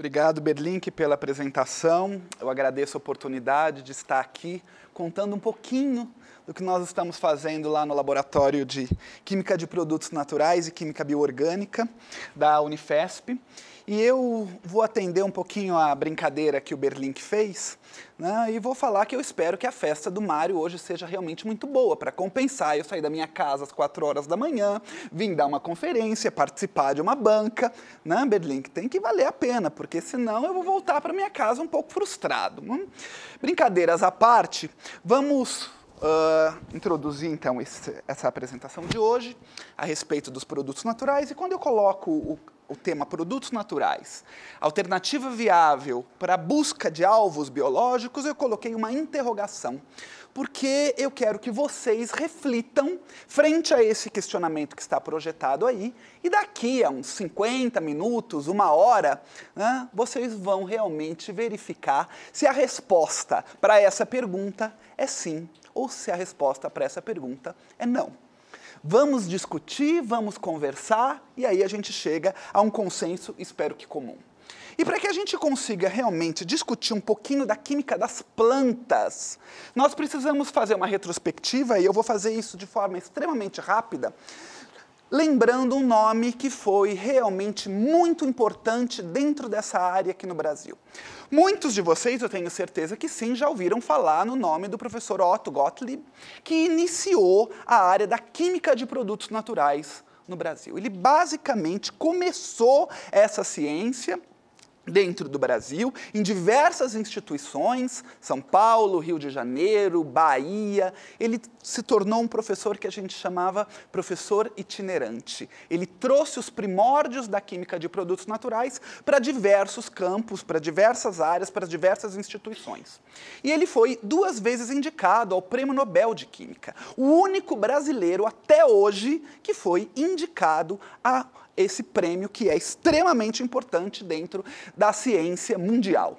Obrigado, Berlink, pela apresentação. Eu agradeço a oportunidade de estar aqui contando um pouquinho do que nós estamos fazendo lá no Laboratório de Química de Produtos Naturais e Química Bioorgânica da Unifesp. E eu vou atender um pouquinho a brincadeira que o Berlink fez né, e vou falar que eu espero que a festa do Mário hoje seja realmente muito boa para compensar eu sair da minha casa às 4 horas da manhã, vim dar uma conferência, participar de uma banca. Né, Berlink, tem que valer a pena, porque senão eu vou voltar para minha casa um pouco frustrado. Né. Brincadeiras à parte, Vamos uh, introduzir então esse, essa apresentação de hoje a respeito dos produtos naturais. E quando eu coloco o, o tema produtos naturais, alternativa viável para a busca de alvos biológicos, eu coloquei uma interrogação porque eu quero que vocês reflitam frente a esse questionamento que está projetado aí, e daqui a uns 50 minutos, uma hora, né, vocês vão realmente verificar se a resposta para essa pergunta é sim ou se a resposta para essa pergunta é não. Vamos discutir, vamos conversar e aí a gente chega a um consenso, espero que comum. E para que a gente consiga realmente discutir um pouquinho da química das plantas, nós precisamos fazer uma retrospectiva e eu vou fazer isso de forma extremamente rápida lembrando um nome que foi realmente muito importante dentro dessa área aqui no Brasil. Muitos de vocês, eu tenho certeza que sim, já ouviram falar no nome do professor Otto Gottlieb, que iniciou a área da química de produtos naturais no Brasil. Ele basicamente começou essa ciência dentro do Brasil, em diversas instituições, São Paulo, Rio de Janeiro, Bahia. Ele se tornou um professor que a gente chamava professor itinerante. Ele trouxe os primórdios da química de produtos naturais para diversos campos, para diversas áreas, para diversas instituições. E ele foi duas vezes indicado ao Prêmio Nobel de Química, o único brasileiro até hoje que foi indicado a esse prêmio que é extremamente importante dentro da ciência mundial.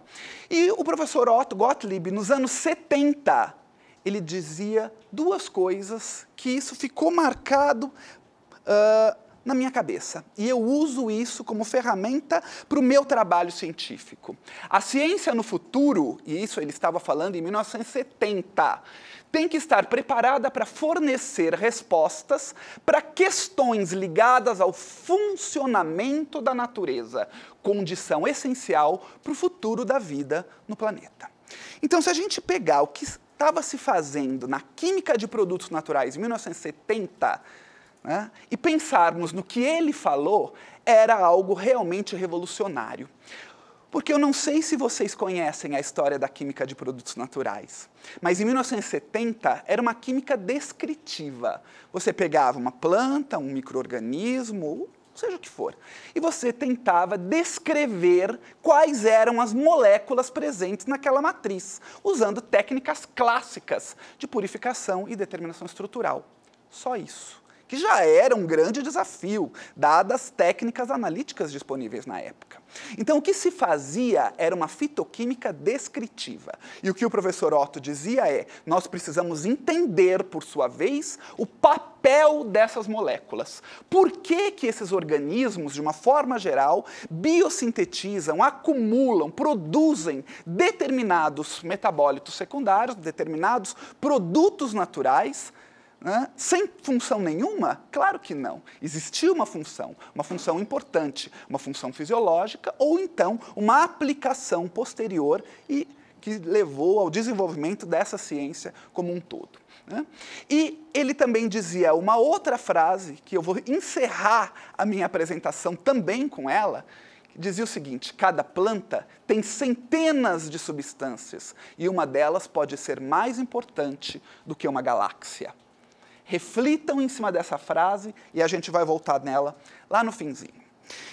E o professor Otto Gottlieb, nos anos 70, ele dizia duas coisas que isso ficou marcado uh, na minha cabeça. E eu uso isso como ferramenta para o meu trabalho científico. A ciência no futuro, e isso ele estava falando em 1970, tem que estar preparada para fornecer respostas para questões ligadas ao funcionamento da natureza, condição essencial para o futuro da vida no planeta. Então, se a gente pegar o que estava se fazendo na química de produtos naturais em 1970 né, e pensarmos no que ele falou, era algo realmente revolucionário. Porque eu não sei se vocês conhecem a história da química de produtos naturais, mas em 1970 era uma química descritiva. Você pegava uma planta, um microorganismo, seja o que for, e você tentava descrever quais eram as moléculas presentes naquela matriz, usando técnicas clássicas de purificação e determinação estrutural. Só isso que já era um grande desafio, dadas as técnicas analíticas disponíveis na época. Então, o que se fazia era uma fitoquímica descritiva. E o que o professor Otto dizia é: nós precisamos entender, por sua vez, o papel dessas moléculas. Por que, que esses organismos, de uma forma geral, biosintetizam, acumulam, produzem determinados metabólitos secundários, determinados produtos naturais né? Sem função nenhuma? Claro que não. Existia uma função, uma função importante, uma função fisiológica ou então uma aplicação posterior e que levou ao desenvolvimento dessa ciência como um todo. Né? E ele também dizia uma outra frase, que eu vou encerrar a minha apresentação também com ela, que dizia o seguinte: cada planta tem centenas de substâncias e uma delas pode ser mais importante do que uma galáxia reflitam em cima dessa frase e a gente vai voltar nela lá no finzinho.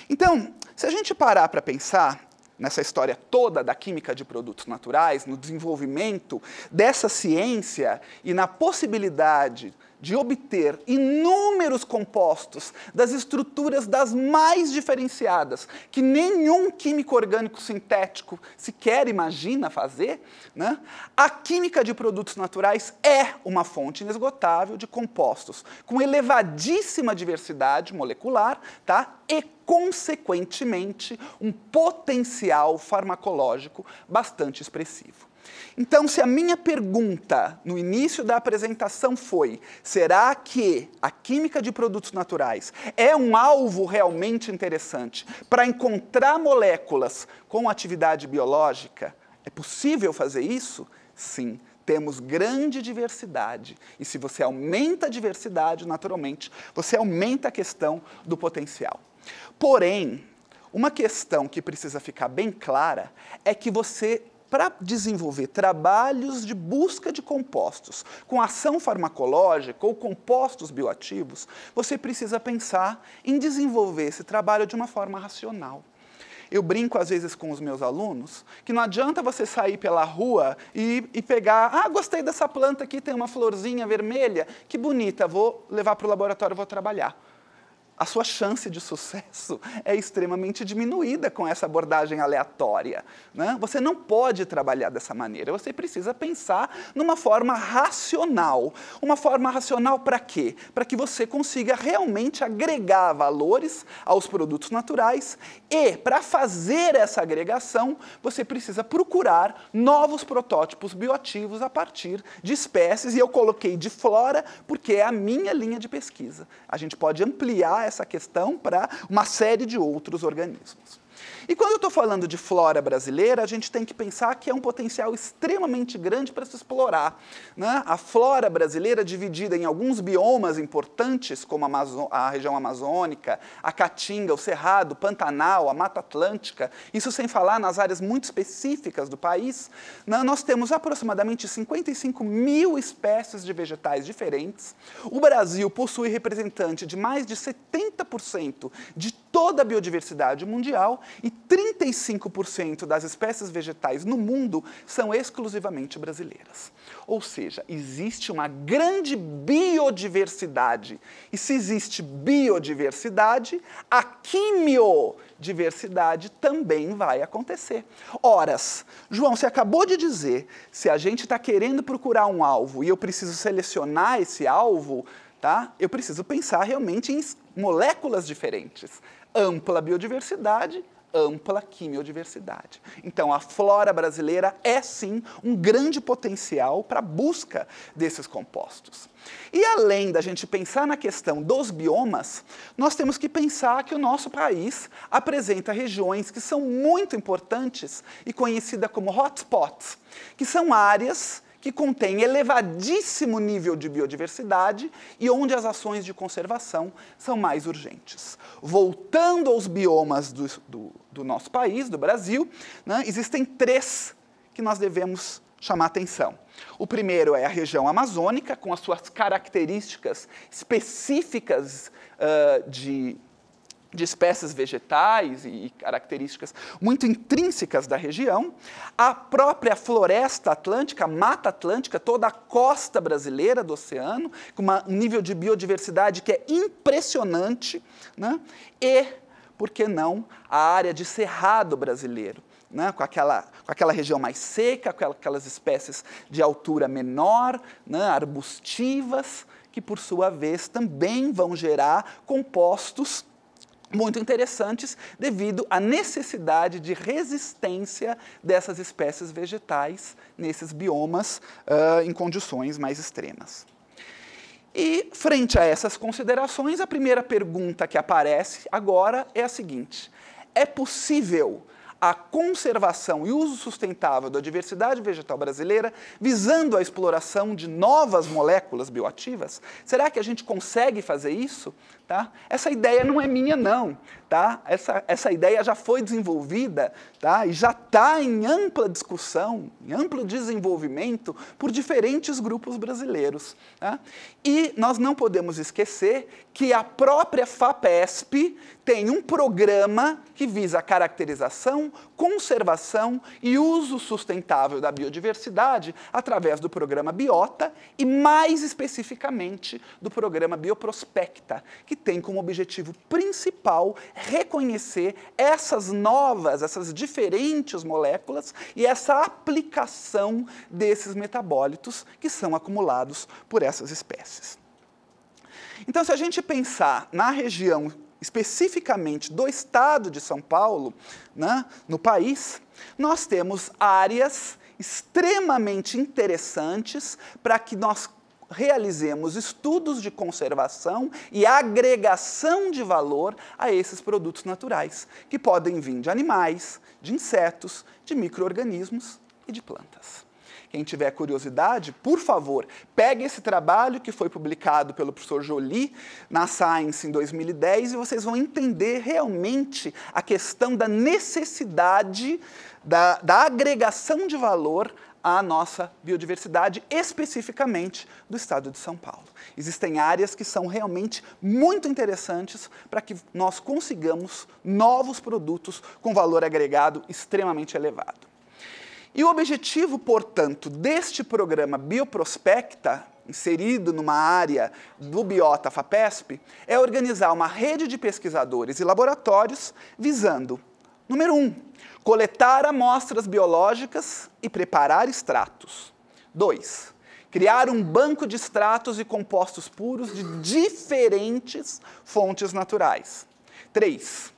Então, se a gente parar para pensar nessa história toda da química de produtos naturais, no desenvolvimento dessa ciência e na possibilidade de obter inúmeros compostos das estruturas das mais diferenciadas, que nenhum químico orgânico sintético sequer imagina fazer, né? a química de produtos naturais é uma fonte inesgotável de compostos, com elevadíssima diversidade molecular tá? e, consequentemente, um potencial farmacológico bastante expressivo. Então, se a minha pergunta no início da apresentação foi: será que a química de produtos naturais é um alvo realmente interessante para encontrar moléculas com atividade biológica? É possível fazer isso? Sim, temos grande diversidade. E se você aumenta a diversidade, naturalmente, você aumenta a questão do potencial. Porém, uma questão que precisa ficar bem clara é que você para desenvolver trabalhos de busca de compostos com ação farmacológica ou compostos bioativos, você precisa pensar em desenvolver esse trabalho de uma forma racional. Eu brinco às vezes com os meus alunos que não adianta você sair pela rua e, e pegar, ah, gostei dessa planta aqui, tem uma florzinha vermelha, que bonita, vou levar para o laboratório, vou trabalhar a sua chance de sucesso é extremamente diminuída com essa abordagem aleatória. Né? Você não pode trabalhar dessa maneira, você precisa pensar numa forma racional. Uma forma racional para quê? Para que você consiga realmente agregar valores aos produtos naturais e, para fazer essa agregação, você precisa procurar novos protótipos bioativos a partir de espécies, e eu coloquei de flora porque é a minha linha de pesquisa. A gente pode ampliar essa questão para uma série de outros organismos. E quando eu estou falando de flora brasileira, a gente tem que pensar que é um potencial extremamente grande para se explorar. Né? A flora brasileira, dividida em alguns biomas importantes, como a, Amazo a região amazônica, a Caatinga, o Cerrado, o Pantanal, a Mata Atlântica, isso sem falar nas áreas muito específicas do país, né? nós temos aproximadamente 55 mil espécies de vegetais diferentes. O Brasil possui representante de mais de 70% de toda a biodiversidade mundial e 35% das espécies vegetais no mundo são exclusivamente brasileiras. Ou seja, existe uma grande biodiversidade. E se existe biodiversidade, a quimiodiversidade também vai acontecer. Horas, João, você acabou de dizer, se a gente está querendo procurar um alvo e eu preciso selecionar esse alvo, tá? Eu preciso pensar realmente em moléculas diferentes. Ampla biodiversidade, ampla quimiodiversidade. Então, a flora brasileira é sim um grande potencial para a busca desses compostos. E além da gente pensar na questão dos biomas, nós temos que pensar que o nosso país apresenta regiões que são muito importantes e conhecidas como hotspots, que são áreas que contém elevadíssimo nível de biodiversidade e onde as ações de conservação são mais urgentes. Voltando aos biomas do, do, do nosso país, do Brasil, né, existem três que nós devemos chamar atenção. O primeiro é a região amazônica, com as suas características específicas uh, de de espécies vegetais e características muito intrínsecas da região, a própria floresta atlântica, a mata atlântica, toda a costa brasileira do oceano, com uma, um nível de biodiversidade que é impressionante, né? e, por que não, a área de cerrado brasileiro. Né, com, aquela, com aquela região mais seca, com aquelas espécies de altura menor, né, arbustivas, que por sua vez também vão gerar compostos muito interessantes devido à necessidade de resistência dessas espécies vegetais nesses biomas uh, em condições mais extremas. E, frente a essas considerações, a primeira pergunta que aparece agora é a seguinte: é possível a conservação e uso sustentável da diversidade vegetal brasileira, visando a exploração de novas moléculas bioativas? Será que a gente consegue fazer isso? Tá? Essa ideia não é minha, não tá? Essa, essa ideia já foi desenvolvida, tá? E já está em ampla discussão, em amplo desenvolvimento por diferentes grupos brasileiros, tá? E nós não podemos esquecer que a própria FAPESP tem um programa que visa a caracterização, conservação e uso sustentável da biodiversidade através do programa Biota e, mais especificamente, do programa Bioprospecta, que tem como objetivo principal reconhecer essas novas, essas diferentes moléculas e essa aplicação desses metabólitos que são acumulados por essas espécies. Então, se a gente pensar na região especificamente do estado de São Paulo, né, no país, nós temos áreas extremamente interessantes para que nós realizemos estudos de conservação e agregação de valor a esses produtos naturais, que podem vir de animais, de insetos, de micro-organismos e de plantas. Quem tiver curiosidade, por favor, pegue esse trabalho que foi publicado pelo professor Jolie na Science em 2010 e vocês vão entender realmente a questão da necessidade da, da agregação de valor à nossa biodiversidade, especificamente do estado de São Paulo. Existem áreas que são realmente muito interessantes para que nós consigamos novos produtos com valor agregado extremamente elevado. E o objetivo, portanto, deste programa Bioprospecta, inserido numa área do Biota FAPESP, é organizar uma rede de pesquisadores e laboratórios visando, número um, coletar amostras biológicas e preparar extratos. Dois, criar um banco de extratos e compostos puros de diferentes fontes naturais. Três,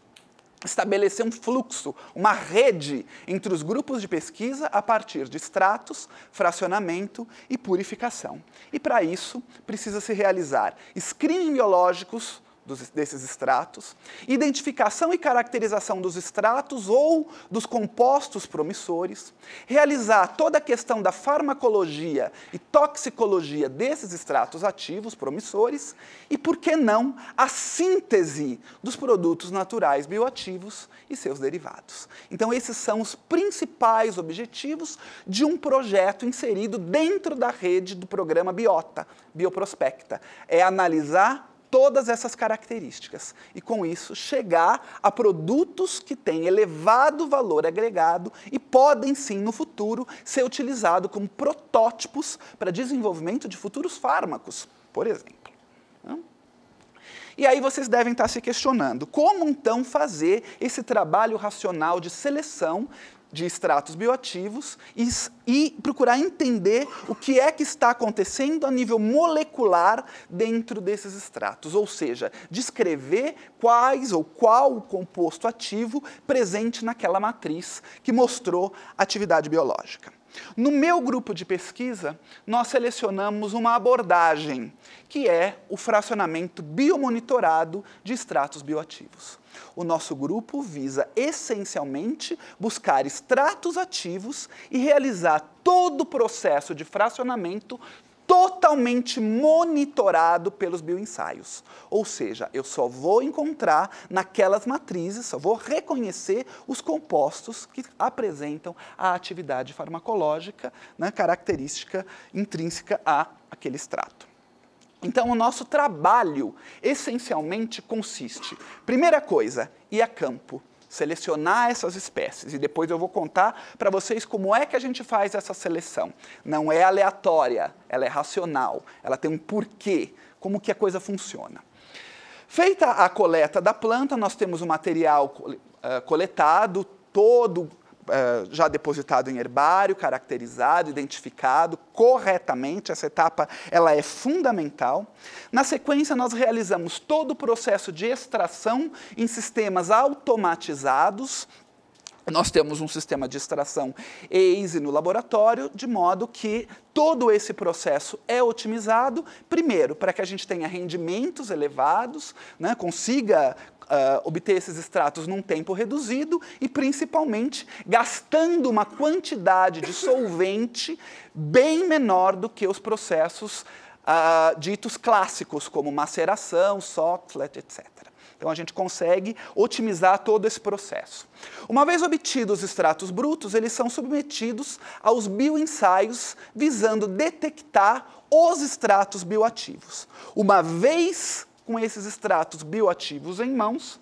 estabelecer um fluxo, uma rede entre os grupos de pesquisa a partir de extratos, fracionamento e purificação. E para isso precisa se realizar screening biológicos dos, desses extratos, identificação e caracterização dos extratos ou dos compostos promissores, realizar toda a questão da farmacologia e toxicologia desses extratos ativos promissores e, por que não, a síntese dos produtos naturais bioativos e seus derivados. Então, esses são os principais objetivos de um projeto inserido dentro da rede do programa Biota, Bioprospecta. É analisar todas essas características e, com isso, chegar a produtos que têm elevado valor agregado e podem sim, no futuro, ser utilizados como protótipos para desenvolvimento de futuros fármacos, por exemplo. Né? E aí vocês devem estar se questionando: como então fazer esse trabalho racional de seleção de extratos bioativos e, e, procurar entender o que é que está acontecendo a nível molecular dentro desses extratos, ou seja, descrever quais ou qual o composto ativo presente naquela matriz que mostrou atividade biológica. No meu grupo de pesquisa, nós selecionamos uma abordagem, que é o fracionamento biomonitorado de extratos bioativos. O nosso grupo visa essencialmente buscar extratos ativos e realizar todo o processo de fracionamento totalmente monitorado pelos bioensaios. Ou seja, eu só vou encontrar naquelas matrizes, só vou reconhecer os compostos que apresentam a atividade farmacológica, né, característica intrínseca a aquele extrato. Então, o nosso trabalho essencialmente consiste, primeira coisa, ir a campo, selecionar essas espécies. E depois eu vou contar para vocês como é que a gente faz essa seleção. Não é aleatória, ela é racional, ela tem um porquê, como que a coisa funciona. Feita a coleta da planta, nós temos o material eh, coletado, todo eh, já depositado em herbário, caracterizado, identificado corretamente. Essa etapa ela é fundamental. Na sequência, nós realizamos todo o processo de extração em sistemas automatizados, nós temos um sistema de extração EISE no laboratório, de modo que todo esse processo é otimizado, primeiro, para que a gente tenha rendimentos elevados, né, consiga uh, obter esses extratos num tempo reduzido e, principalmente, gastando uma quantidade de solvente bem menor do que os processos uh, ditos clássicos, como maceração, sotlet, etc. Então a gente consegue otimizar todo esse processo. Uma vez obtidos os extratos brutos, eles são submetidos aos bioensaios visando detectar os extratos bioativos. Uma vez com esses extratos bioativos em mãos,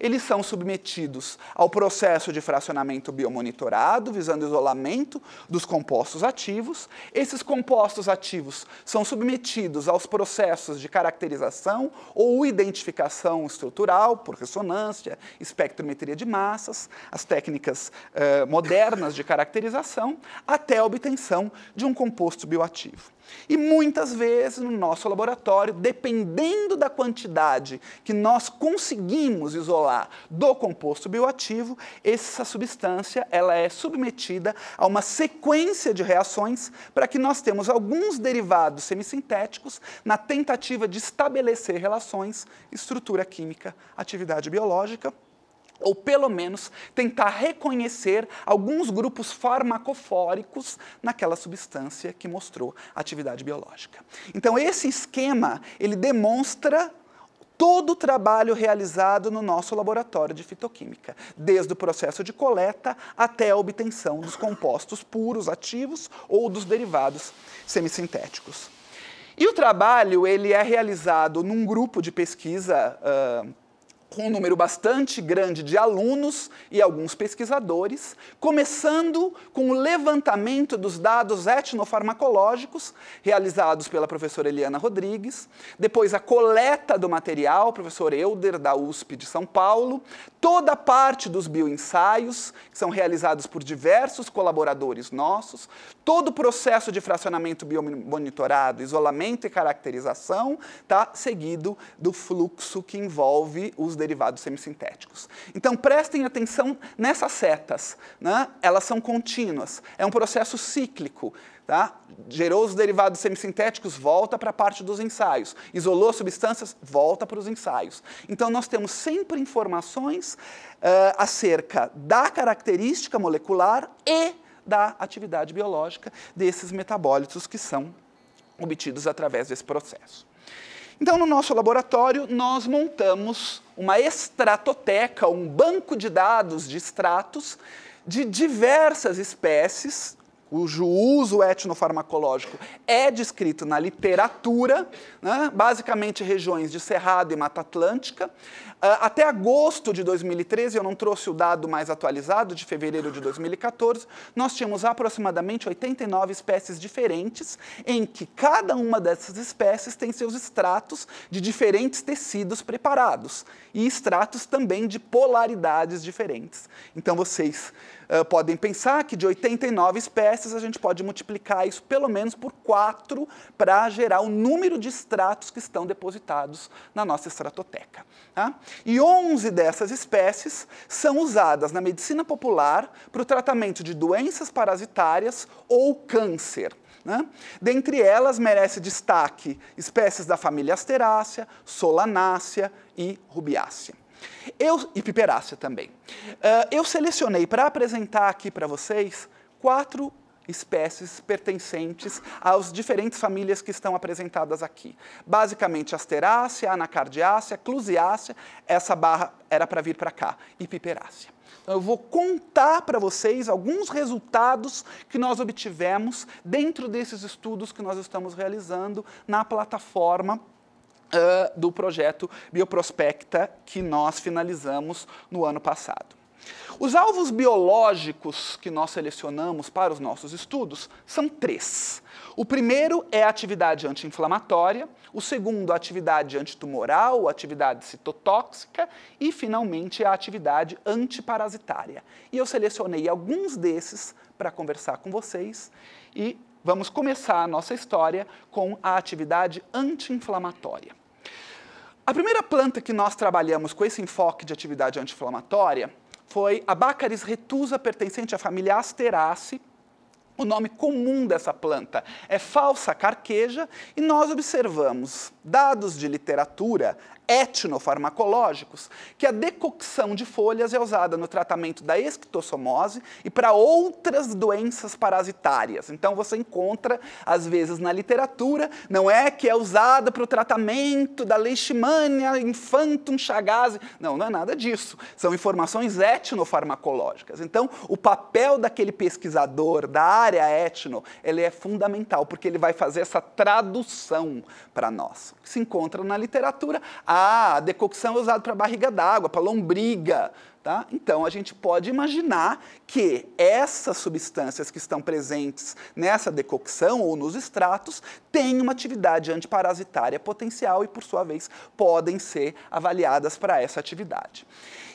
eles são submetidos ao processo de fracionamento biomonitorado, visando isolamento dos compostos ativos. Esses compostos ativos são submetidos aos processos de caracterização ou identificação estrutural, por ressonância, espectrometria de massas, as técnicas eh, modernas de caracterização, até a obtenção de um composto bioativo. E muitas vezes no nosso laboratório, dependendo da quantidade que nós conseguimos isolar do composto bioativo, essa substância ela é submetida a uma sequência de reações para que nós temos alguns derivados semissintéticos na tentativa de estabelecer relações estrutura química, atividade biológica ou pelo menos tentar reconhecer alguns grupos farmacofóricos naquela substância que mostrou atividade biológica. Então esse esquema, ele demonstra todo o trabalho realizado no nosso laboratório de fitoquímica, desde o processo de coleta até a obtenção dos compostos puros ativos ou dos derivados semissintéticos. E o trabalho ele é realizado num grupo de pesquisa uh, com um número bastante grande de alunos e alguns pesquisadores, começando com o levantamento dos dados etnofarmacológicos realizados pela professora Eliana Rodrigues, depois a coleta do material, professor Elder da USP de São Paulo, toda a parte dos bioensaios, que são realizados por diversos colaboradores nossos, Todo o processo de fracionamento biomonitorado, isolamento e caracterização está seguido do fluxo que envolve os derivados semissintéticos. Então, prestem atenção nessas setas. Né? Elas são contínuas. É um processo cíclico. Tá? Gerou os derivados semissintéticos, volta para a parte dos ensaios. Isolou substâncias, volta para os ensaios. Então, nós temos sempre informações uh, acerca da característica molecular e da atividade biológica desses metabólitos que são obtidos através desse processo. Então, no nosso laboratório, nós montamos uma estratoteca, um banco de dados de extratos de diversas espécies cujo uso etnofarmacológico é descrito na literatura, né? basicamente regiões de Cerrado e Mata Atlântica. Ah, até agosto de 2013, eu não trouxe o dado mais atualizado, de fevereiro de 2014, nós tínhamos aproximadamente 89 espécies diferentes, em que cada uma dessas espécies tem seus extratos de diferentes tecidos preparados e extratos também de polaridades diferentes. Então, vocês ah, podem pensar que de 89 espécies a gente pode multiplicar isso pelo menos por 4 para gerar o número de estratos que estão depositados na nossa estratoteca. Tá? E 11 dessas espécies são usadas na medicina popular para o tratamento de doenças parasitárias ou câncer. Né? Dentre elas, merece destaque espécies da família Asterácea, Solanácea e Rubiácea. Eu, e piperácea também. Uh, eu selecionei para apresentar aqui para vocês quatro espécies pertencentes às diferentes famílias que estão apresentadas aqui. Basicamente, asterácea, anacardiácea, clusiácea, essa barra era para vir para cá, e piperácea. Então, eu vou contar para vocês alguns resultados que nós obtivemos dentro desses estudos que nós estamos realizando na plataforma uh, do projeto Bioprospecta que nós finalizamos no ano passado. Os alvos biológicos que nós selecionamos para os nossos estudos são três. O primeiro é a atividade anti-inflamatória, o segundo, a atividade antitumoral, a atividade citotóxica e, finalmente, a atividade antiparasitária. E eu selecionei alguns desses para conversar com vocês e vamos começar a nossa história com a atividade anti-inflamatória. A primeira planta que nós trabalhamos com esse enfoque de atividade anti-inflamatória foi a Baccharis retusa, pertencente à família Asteraceae. O nome comum dessa planta é falsa carqueja e nós observamos dados de literatura etnofarmacológicos, que a decocção de folhas é usada no tratamento da esquistossomose e para outras doenças parasitárias. Então você encontra, às vezes, na literatura, não é que é usada para o tratamento da leishmania infantum chagas, não, não é nada disso. São informações etnofarmacológicas. Então, o papel daquele pesquisador da área etno, ele é fundamental, porque ele vai fazer essa tradução para nós. Se encontra na literatura, a ah, a decocção é usada para barriga d'água, para lombriga. Tá? Então, a gente pode imaginar que essas substâncias que estão presentes nessa decocção ou nos extratos têm uma atividade antiparasitária potencial e, por sua vez, podem ser avaliadas para essa atividade.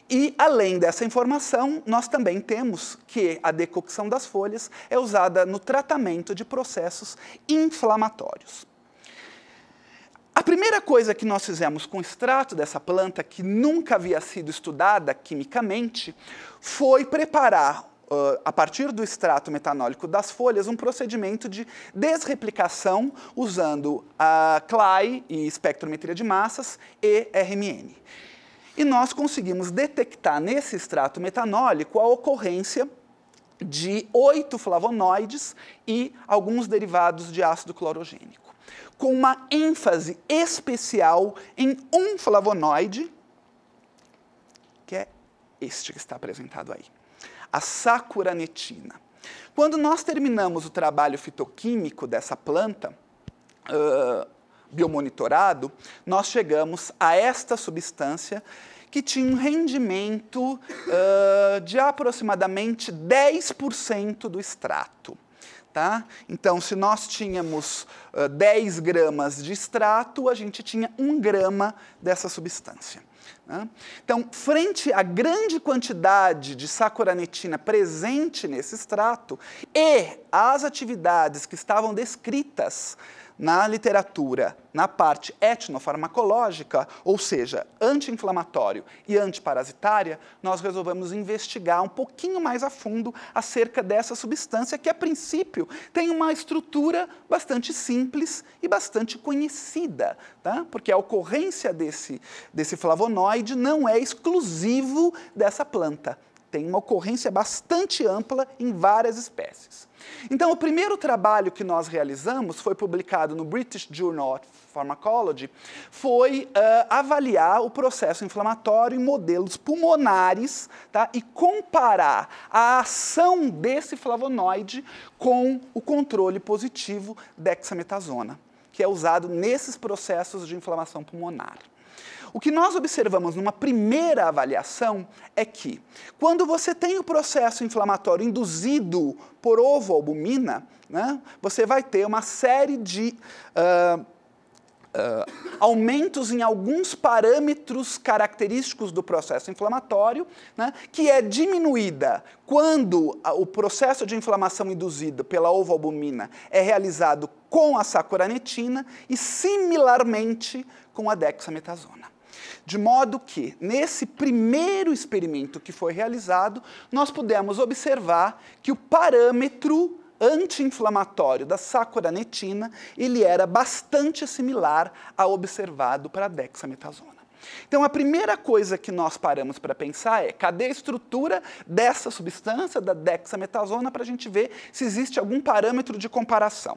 E, além dessa informação, nós também temos que a decocção das folhas é usada no tratamento de processos inflamatórios. A primeira coisa que nós fizemos com o extrato dessa planta, que nunca havia sido estudada quimicamente, foi preparar, uh, a partir do extrato metanólico das folhas, um procedimento de desreplicação usando a CLAI e espectrometria de massas e RMN. E nós conseguimos detectar nesse extrato metanólico a ocorrência de oito flavonoides e alguns derivados de ácido clorogênico com uma ênfase especial em um flavonoide, que é este que está apresentado aí, a sacuranetina. Quando nós terminamos o trabalho fitoquímico dessa planta, uh, biomonitorado, nós chegamos a esta substância que tinha um rendimento uh, de aproximadamente 10% do extrato. Tá? Então, se nós tínhamos uh, 10 gramas de extrato, a gente tinha 1 grama dessa substância. Né? Então, frente à grande quantidade de sacuranetina presente nesse extrato e às atividades que estavam descritas na literatura, na parte etnofarmacológica, ou seja, anti-inflamatório e antiparasitária, nós resolvemos investigar um pouquinho mais a fundo acerca dessa substância que, a princípio, tem uma estrutura bastante simples e bastante conhecida, tá? porque a ocorrência desse, desse flavonoide não é exclusivo dessa planta. Tem uma ocorrência bastante ampla em várias espécies. Então, o primeiro trabalho que nós realizamos, foi publicado no British Journal of Pharmacology, foi uh, avaliar o processo inflamatório em modelos pulmonares tá? e comparar a ação desse flavonoide com o controle positivo dexametasona, que é usado nesses processos de inflamação pulmonar. O que nós observamos numa primeira avaliação é que, quando você tem o processo inflamatório induzido por ovoalbumina, né, você vai ter uma série de uh, uh, aumentos em alguns parâmetros característicos do processo inflamatório, né, que é diminuída quando o processo de inflamação induzido pela ovoalbumina é realizado com a sacuranitina e similarmente com a dexametasona. De modo que, nesse primeiro experimento que foi realizado, nós pudemos observar que o parâmetro anti-inflamatório da sacoranetina ele era bastante similar ao observado para a dexametasona. Então, a primeira coisa que nós paramos para pensar é cadê a estrutura dessa substância, da dexametasona, para a gente ver se existe algum parâmetro de comparação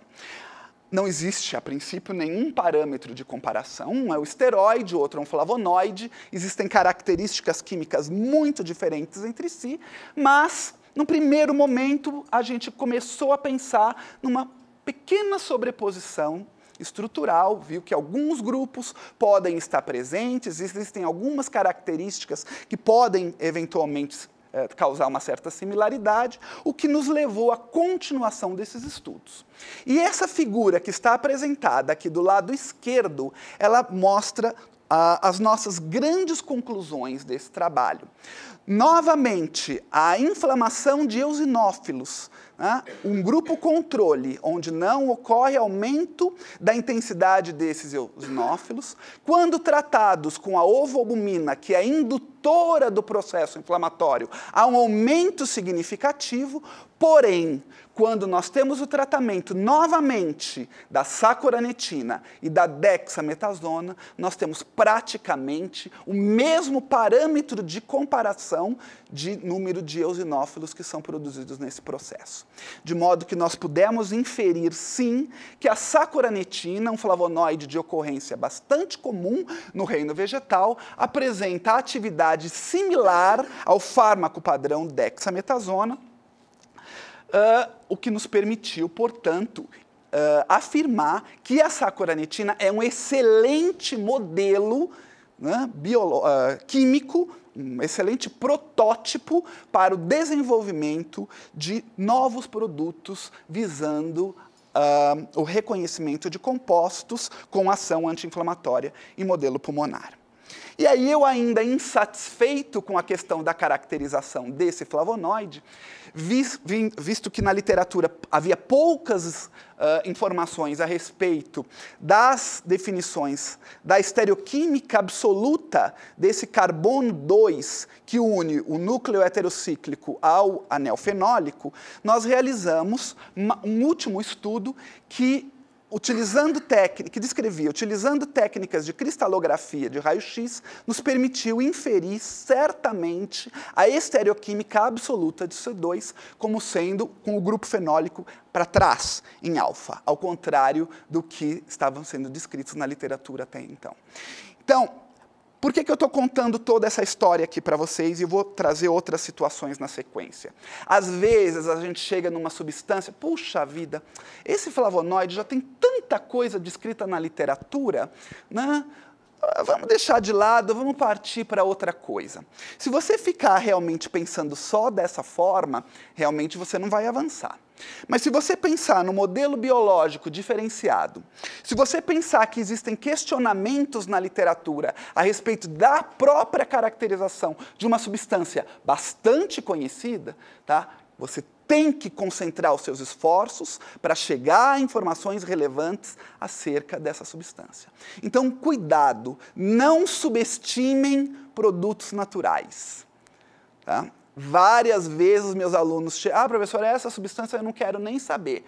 não existe, a princípio, nenhum parâmetro de comparação. Um é o esteroide, o outro é um flavonoide. Existem características químicas muito diferentes entre si, mas, no primeiro momento, a gente começou a pensar numa pequena sobreposição estrutural, viu que alguns grupos podem estar presentes, existem algumas características que podem eventualmente eh, causar uma certa similaridade, o que nos levou à continuação desses estudos. E essa figura que está apresentada aqui do lado esquerdo, ela mostra ah, as nossas grandes conclusões desse trabalho. Novamente, a inflamação de eosinófilos né? um grupo controle, onde não ocorre aumento da intensidade desses eosinófilos, quando tratados com a ovoalbumina, que é indutora do processo inflamatório, há um aumento significativo, porém, quando nós temos o tratamento novamente da sacoranetina e da dexametasona, nós temos praticamente o mesmo parâmetro de comparação de número de eosinófilos que são produzidos nesse processo. De modo que nós pudemos inferir, sim, que a sacoranetina, um flavonoide de ocorrência bastante comum no reino vegetal, apresenta atividade similar ao fármaco padrão dexametasona, uh, o que nos permitiu, portanto, uh, afirmar que a sacuranitina é um excelente modelo né, uh, químico, um excelente protótipo para o desenvolvimento de novos produtos visando Uh, o reconhecimento de compostos com ação anti-inflamatória em modelo pulmonar. E aí, eu ainda insatisfeito com a questão da caracterização desse flavonoide, visto que na literatura havia poucas uh, informações a respeito das definições da estereoquímica absoluta desse carbono 2 que une o núcleo heterocíclico ao anel fenólico, nós realizamos um último estudo que utilizando técnica, que descrevia, utilizando técnicas de cristalografia de raio-x, nos permitiu inferir certamente a estereoquímica absoluta de C2 como sendo com o grupo fenólico para trás em alfa, ao contrário do que estavam sendo descritos na literatura até então. Então, por que, que eu estou contando toda essa história aqui para vocês e vou trazer outras situações na sequência? Às vezes a gente chega numa substância, puxa vida, esse flavonoide já tem tanta coisa descrita na literatura, né? Ah, vamos deixar de lado, vamos partir para outra coisa. Se você ficar realmente pensando só dessa forma, realmente você não vai avançar. Mas se você pensar no modelo biológico diferenciado, se você pensar que existem questionamentos na literatura a respeito da própria caracterização de uma substância bastante conhecida, tá? Você tem que concentrar os seus esforços para chegar a informações relevantes acerca dessa substância. Então, cuidado, não subestimem produtos naturais. Tá? Várias vezes meus alunos, ah, professor, essa substância eu não quero nem saber.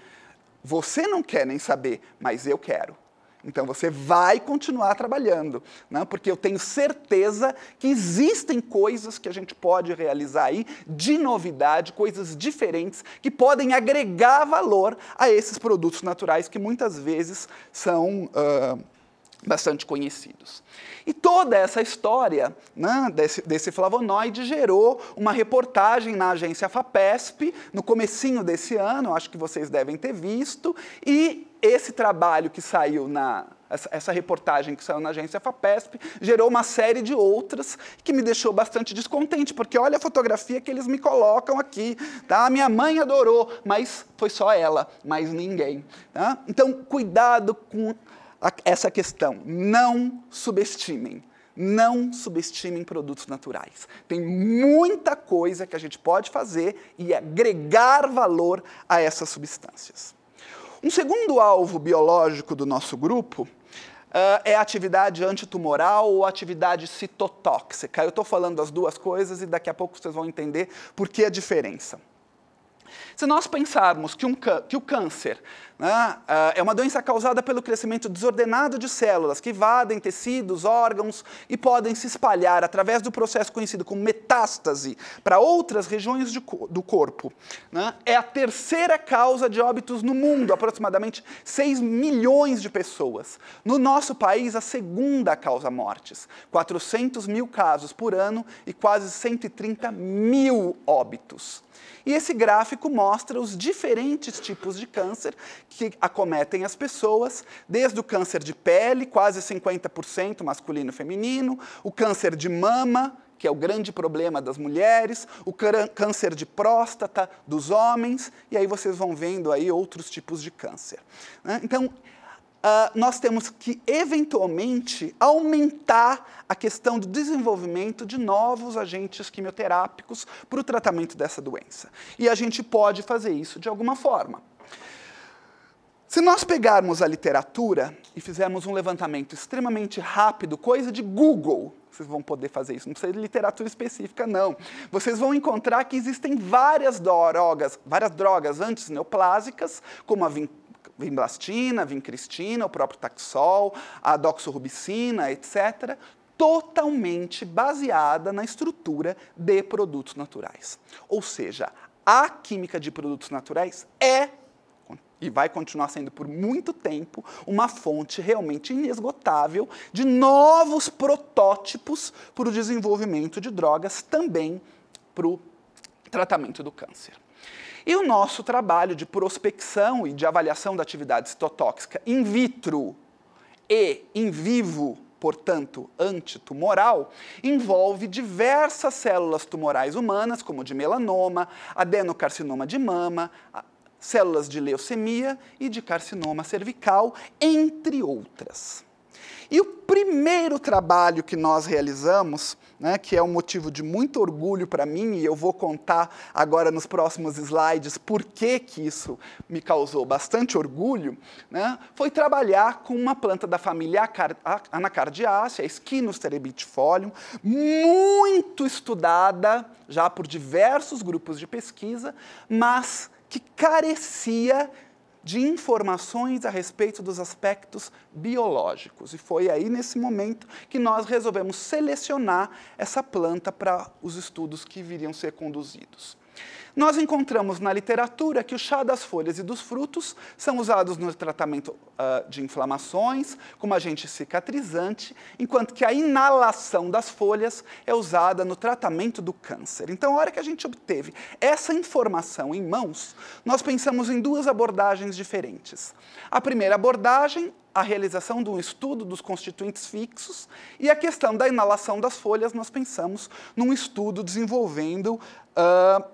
Você não quer nem saber, mas eu quero. Então você vai continuar trabalhando, né? porque eu tenho certeza que existem coisas que a gente pode realizar aí de novidade, coisas diferentes que podem agregar valor a esses produtos naturais que muitas vezes são. Uh bastante conhecidos. E toda essa história né, desse, desse, flavonoide gerou uma reportagem na agência FAPESP no comecinho desse ano, acho que vocês devem ter visto, e esse trabalho que saiu na essa, essa reportagem que saiu na agência FAPESP gerou uma série de outras que me deixou bastante descontente, porque olha a fotografia que eles me colocam aqui, tá? Minha mãe adorou, mas foi só ela, mais ninguém. Tá? Então, cuidado com essa questão. Não subestimem. Não subestimem produtos naturais. Tem muita coisa que a gente pode fazer e agregar valor a essas substâncias. Um segundo alvo biológico do nosso grupo Uh, é atividade antitumoral ou atividade citotóxica. Eu estou falando as duas coisas e daqui a pouco vocês vão entender por que a diferença. Se nós pensarmos que, um, que o câncer né, ah, é uma doença causada pelo crescimento desordenado de células que invadem tecidos, órgãos e podem se espalhar através do processo conhecido como metástase para outras regiões de, do corpo, né, é a terceira causa de óbitos no mundo, aproximadamente 6 milhões de pessoas. No nosso país, a segunda causa mortes, 400 mil casos por ano e quase 130 mil óbitos. E esse gráfico mostra mostra os diferentes tipos de câncer que acometem as pessoas, desde o câncer de pele, quase 50% masculino e feminino, o câncer de mama, que é o grande problema das mulheres, o câncer de próstata dos homens, e aí vocês vão vendo aí outros tipos de câncer. Né? Então, Uh, nós temos que, eventualmente, aumentar a questão do desenvolvimento de novos agentes quimioterápicos para o tratamento dessa doença. E a gente pode fazer isso de alguma forma. Se nós pegarmos a literatura e fizermos um levantamento extremamente rápido, coisa de Google, vocês vão poder fazer isso, não precisa de literatura específica, não. Vocês vão encontrar que existem várias drogas, várias drogas antineoplásicas, como a vinblastina, vincristina, o próprio taxol, a doxorubicina, etc., totalmente baseada na estrutura de produtos naturais. Ou seja, a química de produtos naturais é e vai continuar sendo por muito tempo uma fonte realmente inesgotável de novos protótipos para o desenvolvimento de drogas também para o tratamento do câncer. E o nosso trabalho de prospecção e de avaliação da atividade citotóxica in vitro e in vivo, portanto, antitumoral, envolve diversas células tumorais humanas, como de melanoma, adenocarcinoma de mama, células de leucemia e de carcinoma cervical, entre outras. E o primeiro trabalho que nós realizamos, né, que é um motivo de muito orgulho para mim, e eu vou contar agora nos próximos slides por que, que isso me causou bastante orgulho, né, foi trabalhar com uma planta da família anacardiácea, Esquinus terebitifolium, muito estudada já por diversos grupos de pesquisa, mas que carecia de informações a respeito dos aspectos biológicos. E foi aí nesse momento que nós resolvemos selecionar essa planta para os estudos que viriam ser conduzidos. Nós encontramos na literatura que o chá das folhas e dos frutos são usados no tratamento uh, de inflamações, como agente cicatrizante, enquanto que a inalação das folhas é usada no tratamento do câncer. Então, a hora que a gente obteve essa informação em mãos, nós pensamos em duas abordagens diferentes. A primeira abordagem a realização de um estudo dos constituintes fixos e a questão da inalação das folhas, nós pensamos num estudo desenvolvendo uh,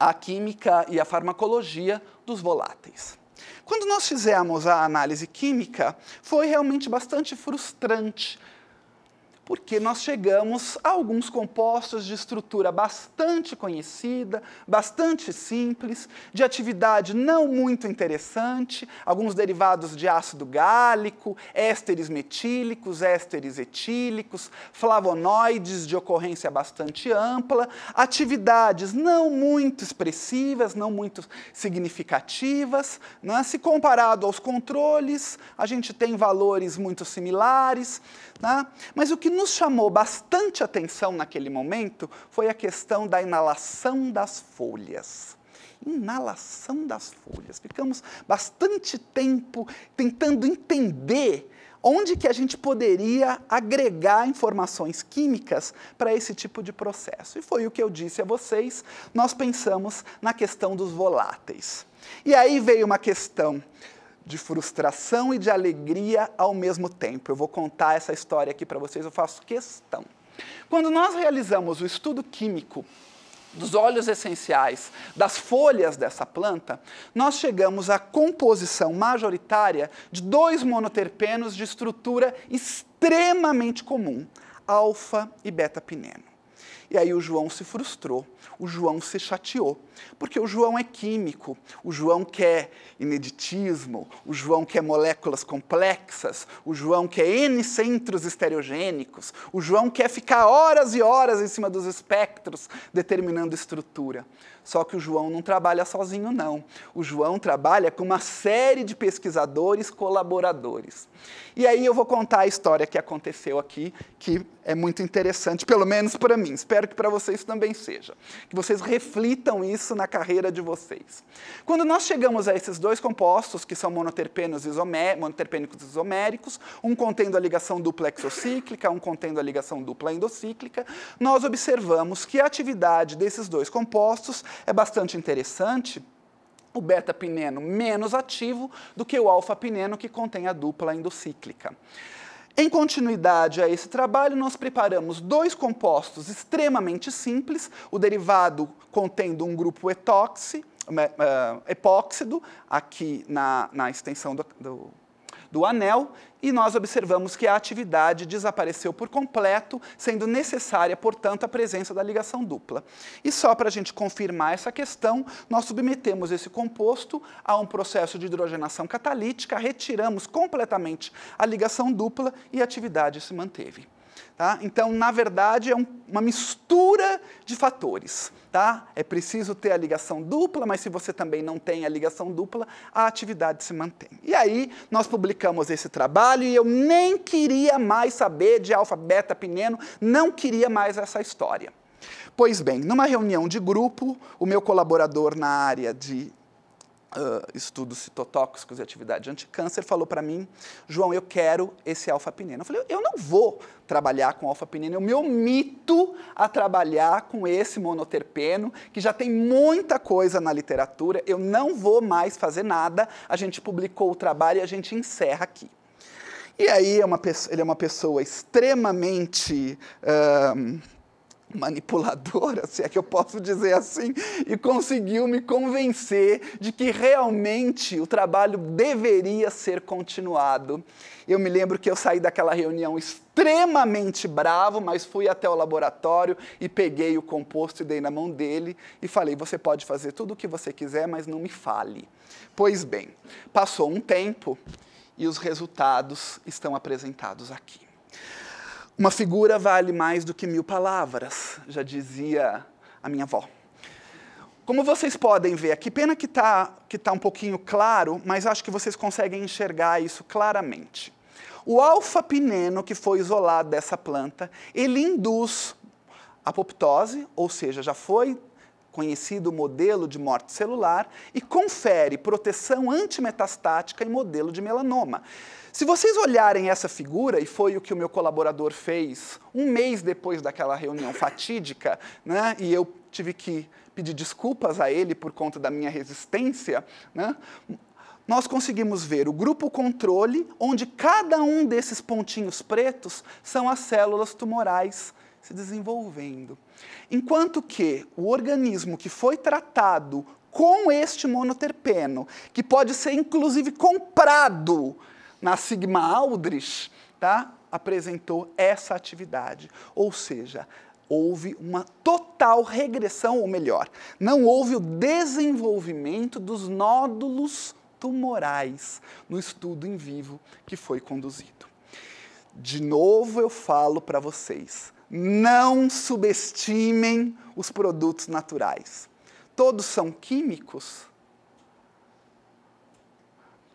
a química e a farmacologia dos voláteis. Quando nós fizemos a análise química, foi realmente bastante frustrante porque nós chegamos a alguns compostos de estrutura bastante conhecida, bastante simples, de atividade não muito interessante, alguns derivados de ácido gálico, ésteres metílicos, ésteres etílicos, flavonoides de ocorrência bastante ampla, atividades não muito expressivas, não muito significativas. Né? Se comparado aos controles, a gente tem valores muito similares, né? mas o que nos chamou bastante atenção naquele momento foi a questão da inalação das folhas inalação das folhas. Ficamos bastante tempo tentando entender onde que a gente poderia agregar informações químicas para esse tipo de processo. E foi o que eu disse a vocês, nós pensamos na questão dos voláteis. E aí veio uma questão de frustração e de alegria ao mesmo tempo. Eu vou contar essa história aqui para vocês, eu faço questão. Quando nós realizamos o estudo químico dos óleos essenciais, das folhas dessa planta, nós chegamos à composição majoritária de dois monoterpenos de estrutura extremamente comum, alfa e beta-pineno. E aí o João se frustrou, o João se chateou, porque o João é químico, o João quer ineditismo, o João quer moléculas complexas, o João quer N centros estereogênicos, o João quer ficar horas e horas em cima dos espectros determinando estrutura. Só que o João não trabalha sozinho, não. O João trabalha com uma série de pesquisadores colaboradores. E aí eu vou contar a história que aconteceu aqui, que é muito interessante, pelo menos para mim. Espero que para vocês também seja. Que vocês reflitam isso na carreira de vocês. Quando nós chegamos a esses dois compostos, que são monoterpenos isomé monoterpênicos isoméricos, um contendo a ligação dupla exocíclica, um contendo a ligação dupla endocíclica, nós observamos que a atividade desses dois compostos é bastante interessante o beta-pineno menos ativo do que o alfa-pineno, que contém a dupla endocíclica. Em continuidade a esse trabalho, nós preparamos dois compostos extremamente simples, o derivado contendo um grupo etóxi, eh, eh, epóxido, aqui na, na extensão do, do do anel e nós observamos que a atividade desapareceu por completo, sendo necessária, portanto, a presença da ligação dupla. E só para a gente confirmar essa questão, nós submetemos esse composto a um processo de hidrogenação catalítica, retiramos completamente a ligação dupla e a atividade se manteve. Tá? Então, na verdade, é um, uma mistura de fatores. Tá? É preciso ter a ligação dupla, mas se você também não tem a ligação dupla, a atividade se mantém. E aí, nós publicamos esse trabalho e eu nem queria mais saber de alfa, beta, pineno, não queria mais essa história. Pois bem, numa reunião de grupo, o meu colaborador na área de Uh, estudos citotóxicos e atividade anticâncer, falou para mim, João, eu quero esse alfa pineno Eu falei, eu não vou trabalhar com alfa pineno eu me omito a trabalhar com esse monoterpeno, que já tem muita coisa na literatura, eu não vou mais fazer nada, a gente publicou o trabalho e a gente encerra aqui. E aí é uma, ele é uma pessoa extremamente... Uh, manipuladora, se é que eu posso dizer assim, e conseguiu me convencer de que realmente o trabalho deveria ser continuado. Eu me lembro que eu saí daquela reunião extremamente bravo, mas fui até o laboratório e peguei o composto e dei na mão dele e falei: "Você pode fazer tudo o que você quiser, mas não me fale". Pois bem, passou um tempo e os resultados estão apresentados aqui. Uma figura vale mais do que mil palavras, já dizia a minha avó. Como vocês podem ver aqui, pena que está que tá um pouquinho claro, mas acho que vocês conseguem enxergar isso claramente. O alfa-pineno que foi isolado dessa planta, ele induz apoptose, ou seja, já foi conhecido o modelo de morte celular, e confere proteção antimetastática em modelo de melanoma. Se vocês olharem essa figura, e foi o que o meu colaborador fez um mês depois daquela reunião fatídica, né, e eu tive que pedir desculpas a ele por conta da minha resistência, né, nós conseguimos ver o grupo controle, onde cada um desses pontinhos pretos são as células tumorais se desenvolvendo. Enquanto que o organismo que foi tratado com este monoterpeno, que pode ser inclusive comprado na Sigma Aldrich, tá? apresentou essa atividade. Ou seja, houve uma total regressão, ou melhor, não houve o desenvolvimento dos nódulos tumorais no estudo em vivo que foi conduzido. De novo eu falo para vocês, não subestimem os produtos naturais. Todos são químicos,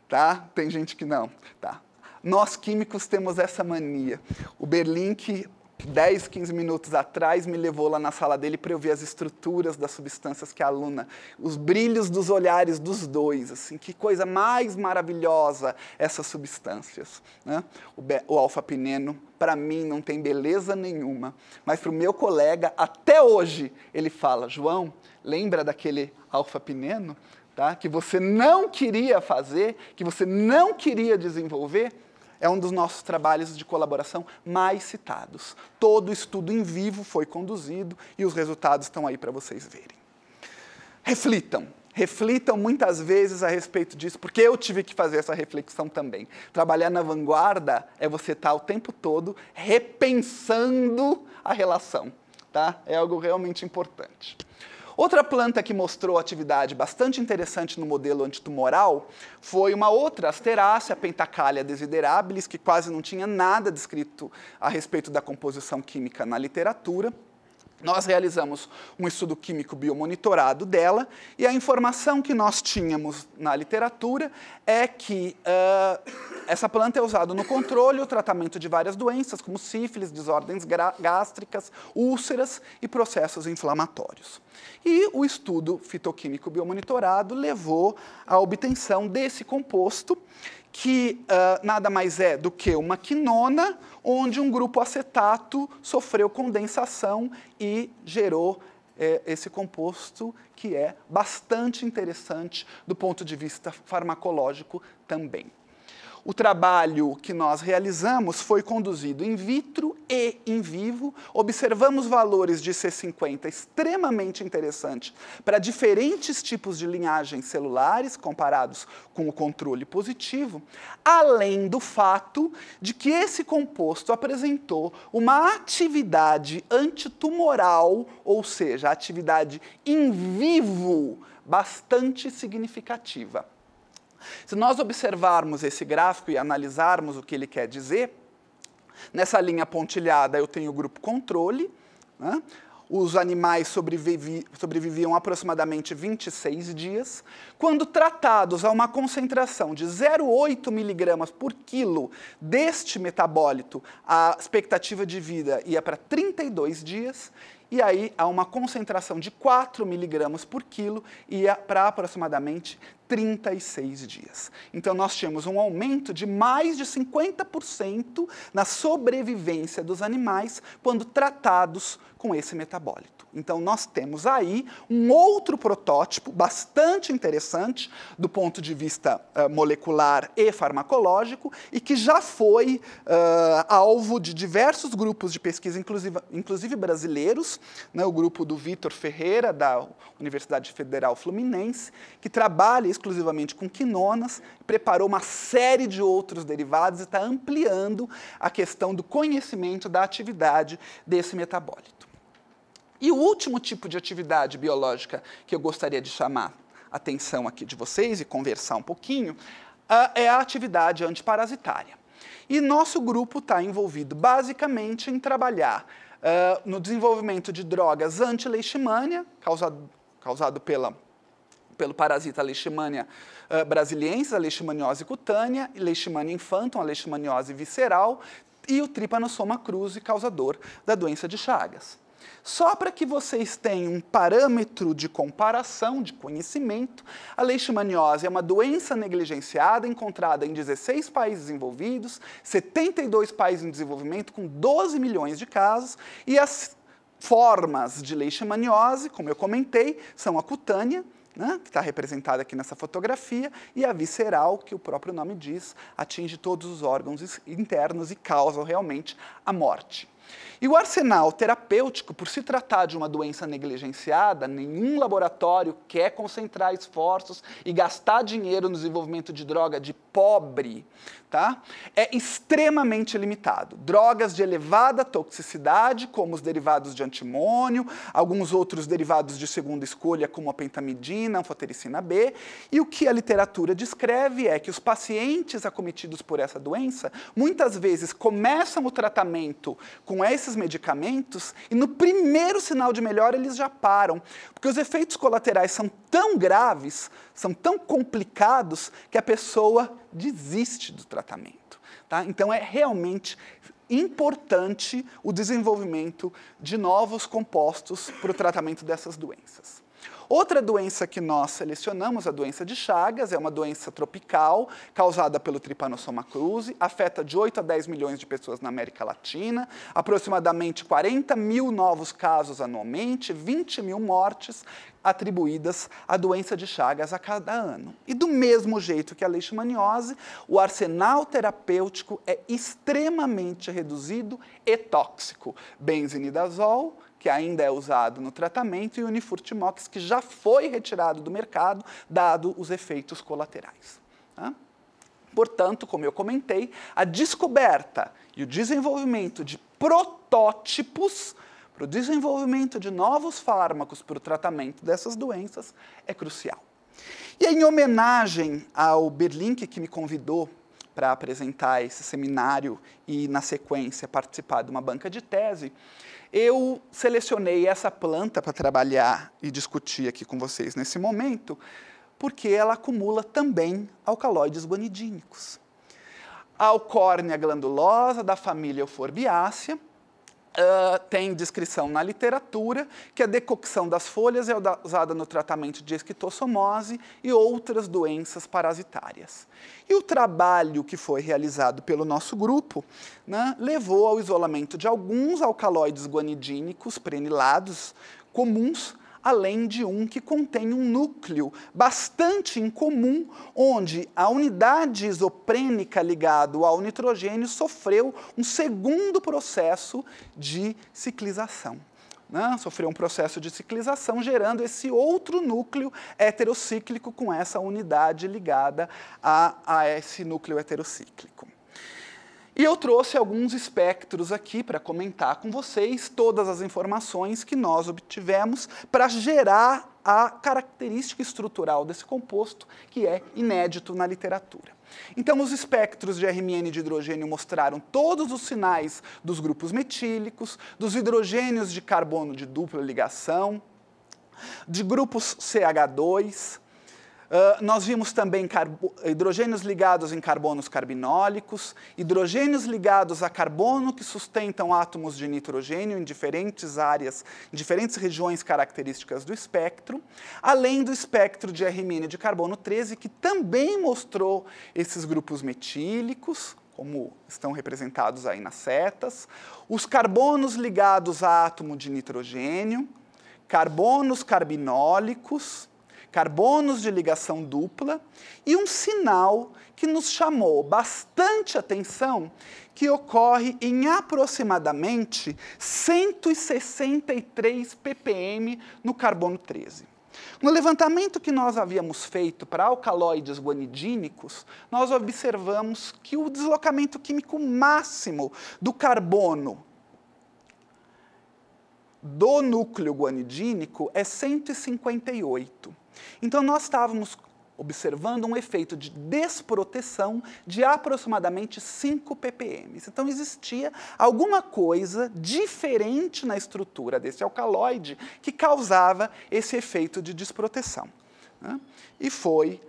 tá? Tem gente que não, tá? Nós químicos temos essa mania. O Berlink 10, 15 minutos atrás, me levou lá na sala dele para eu ver as estruturas das substâncias que a aluna, os brilhos dos olhares dos dois, assim, que coisa mais maravilhosa essas substâncias. Né? O, o alfa-pineno, para mim, não tem beleza nenhuma, mas para o meu colega, até hoje, ele fala, João, lembra daquele alfa-pineno? tá? que você não queria fazer, que você não queria desenvolver, é um dos nossos trabalhos de colaboração mais citados. Todo estudo em vivo foi conduzido e os resultados estão aí para vocês verem. Reflitam, reflitam muitas vezes a respeito disso, porque eu tive que fazer essa reflexão também. Trabalhar na vanguarda é você estar tá o tempo todo repensando a relação, tá? É algo realmente importante. Outra planta que mostrou atividade bastante interessante no modelo antitumoral foi uma outra, Asterácea Pentacalia desiderabilis, que quase não tinha nada descrito a respeito da composição química na literatura. Nós realizamos um estudo químico biomonitorado dela e a informação que nós tínhamos na literatura é que uh, essa planta é usada no controle e tratamento de várias doenças, como sífilis, desordens gástricas, úlceras e processos inflamatórios. E o estudo fitoquímico biomonitorado levou à obtenção desse composto que uh, nada mais é do que uma quinona, onde um grupo acetato sofreu condensação e gerou eh, esse composto que é bastante interessante do ponto de vista farmacológico também. O trabalho que nós realizamos foi conduzido in vitro e in vivo. Observamos valores de C50 extremamente interessantes para diferentes tipos de linhagens celulares comparados com o controle positivo, além do fato de que esse composto apresentou uma atividade antitumoral, ou seja, atividade in vivo bastante significativa. Se nós observarmos esse gráfico e analisarmos o que ele quer dizer, nessa linha pontilhada eu tenho o grupo controle, né? os animais sobrevivi sobreviviam aproximadamente 26 dias. Quando tratados a uma concentração de 0,8 miligramas por quilo deste metabólito, a expectativa de vida ia para 32 dias e aí há uma concentração de 4 miligramas por quilo e é para aproximadamente 36 dias. Então nós tínhamos um aumento de mais de 50% na sobrevivência dos animais quando tratados com esse metabólito. Então, nós temos aí um outro protótipo bastante interessante do ponto de vista uh, molecular e farmacológico e que já foi uh, alvo de diversos grupos de pesquisa, inclusive, inclusive brasileiros, né, o grupo do Vitor Ferreira, da Universidade Federal Fluminense, que trabalha exclusivamente com quinonas, preparou uma série de outros derivados e está ampliando a questão do conhecimento da atividade desse metabólito. E o último tipo de atividade biológica que eu gostaria de chamar a atenção aqui de vocês e conversar um pouquinho ah, é a atividade antiparasitária. E nosso grupo está envolvido basicamente em trabalhar uh, no desenvolvimento de drogas anti-leishmania, causado, causado pela, pelo parasita Leishmania uh, ah, brasiliensis, a leishmaniose cutânea, leishmania infantum, a leishmaniose visceral, e o trypanosoma cruzi, causador da doença de Chagas. Só para que vocês tenham um parâmetro de comparação, de conhecimento, a leishmaniose é uma doença negligenciada encontrada em 16 países envolvidos, 72 países em desenvolvimento, com 12 milhões de casos, e as formas de leishmaniose, como eu comentei, são a cutânea, né, que está representada aqui nessa fotografia, e a visceral, que o próprio nome diz, atinge todos os órgãos internos e causa realmente a morte. E o arsenal terapêutico, por se tratar de uma doença negligenciada, nenhum laboratório quer concentrar esforços e gastar dinheiro no desenvolvimento de droga de pobre, tá? É extremamente limitado. Drogas de elevada toxicidade, como os derivados de antimônio, alguns outros derivados de segunda escolha, como a pentamidina, anfotericina B, e o que a literatura descreve é que os pacientes acometidos por essa doença muitas vezes começam o tratamento com esses medicamentos e no primeiro sinal de melhora eles já param, porque os efeitos colaterais são tão graves, são tão complicados que a pessoa desiste do tratamento. Tá? Então, é realmente importante o desenvolvimento de novos compostos para o tratamento dessas doenças. Outra doença que nós selecionamos, a doença de Chagas, é uma doença tropical causada pelo Trypanosoma cruzi, afeta de 8 a 10 milhões de pessoas na América Latina, aproximadamente 40 mil novos casos anualmente, 20 mil mortes atribuídas à doença de Chagas a cada ano. E do mesmo jeito que a leishmaniose, o arsenal terapêutico é extremamente reduzido e tóxico. Benzinidazol, que ainda é usado no tratamento, e o Unifurtimox, que já foi retirado do mercado, dado os efeitos colaterais. Tá? Portanto, como eu comentei, a descoberta e o desenvolvimento de protótipos para o desenvolvimento de novos fármacos para o tratamento dessas doenças é crucial. E em homenagem ao Berlink, que me convidou para apresentar esse seminário e, na sequência, participar de uma banca de tese, eu selecionei essa planta para trabalhar e discutir aqui com vocês nesse momento, porque ela acumula também alcaloides guanidínicos. A alcórnea glandulosa da família Euforbiácea, Uh, tem descrição na literatura que a decocção das folhas é usada no tratamento de esquistossomose e outras doenças parasitárias. E o trabalho que foi realizado pelo nosso grupo né, levou ao isolamento de alguns alcaloides guanidínicos prenilados comuns além de um que contém um núcleo bastante incomum, onde a unidade isoprênica ligada ao nitrogênio sofreu um segundo processo de ciclização. Né? Sofreu um processo de ciclização, gerando esse outro núcleo heterocíclico com essa unidade ligada a, a esse núcleo heterocíclico. E eu trouxe alguns espectros aqui para comentar com vocês todas as informações que nós obtivemos para gerar a característica estrutural desse composto, que é inédito na literatura. Então, os espectros de RMN de hidrogênio mostraram todos os sinais dos grupos metílicos, dos hidrogênios de carbono de dupla ligação, de grupos CH2, ah, nós vimos também hidrogênios ligados em carbonos carbinólicos, hidrogênios ligados a carbono que sustentam átomos de nitrogênio em diferentes áreas, em diferentes regiões características do espectro, além do espectro de RMN de carbono 13, que também mostrou esses grupos metílicos, como estão representados aí nas setas, os carbonos ligados a átomo de nitrogênio, carbonos carbinólicos, carbonos de ligação dupla, e um sinal que nos chamou bastante atenção, que ocorre em aproximadamente 163 ppm no carbono 13. No levantamento que nós havíamos feito para alcaloides guanidínicos, nós observamos que o deslocamento químico máximo do carbono do núcleo guanidínico é 158. Então, nós estávamos observando um efeito de desproteção de aproximadamente 5 ppm. Então, existia alguma coisa diferente na estrutura desse alcaloide que causava esse efeito de desproteção. Né? E foi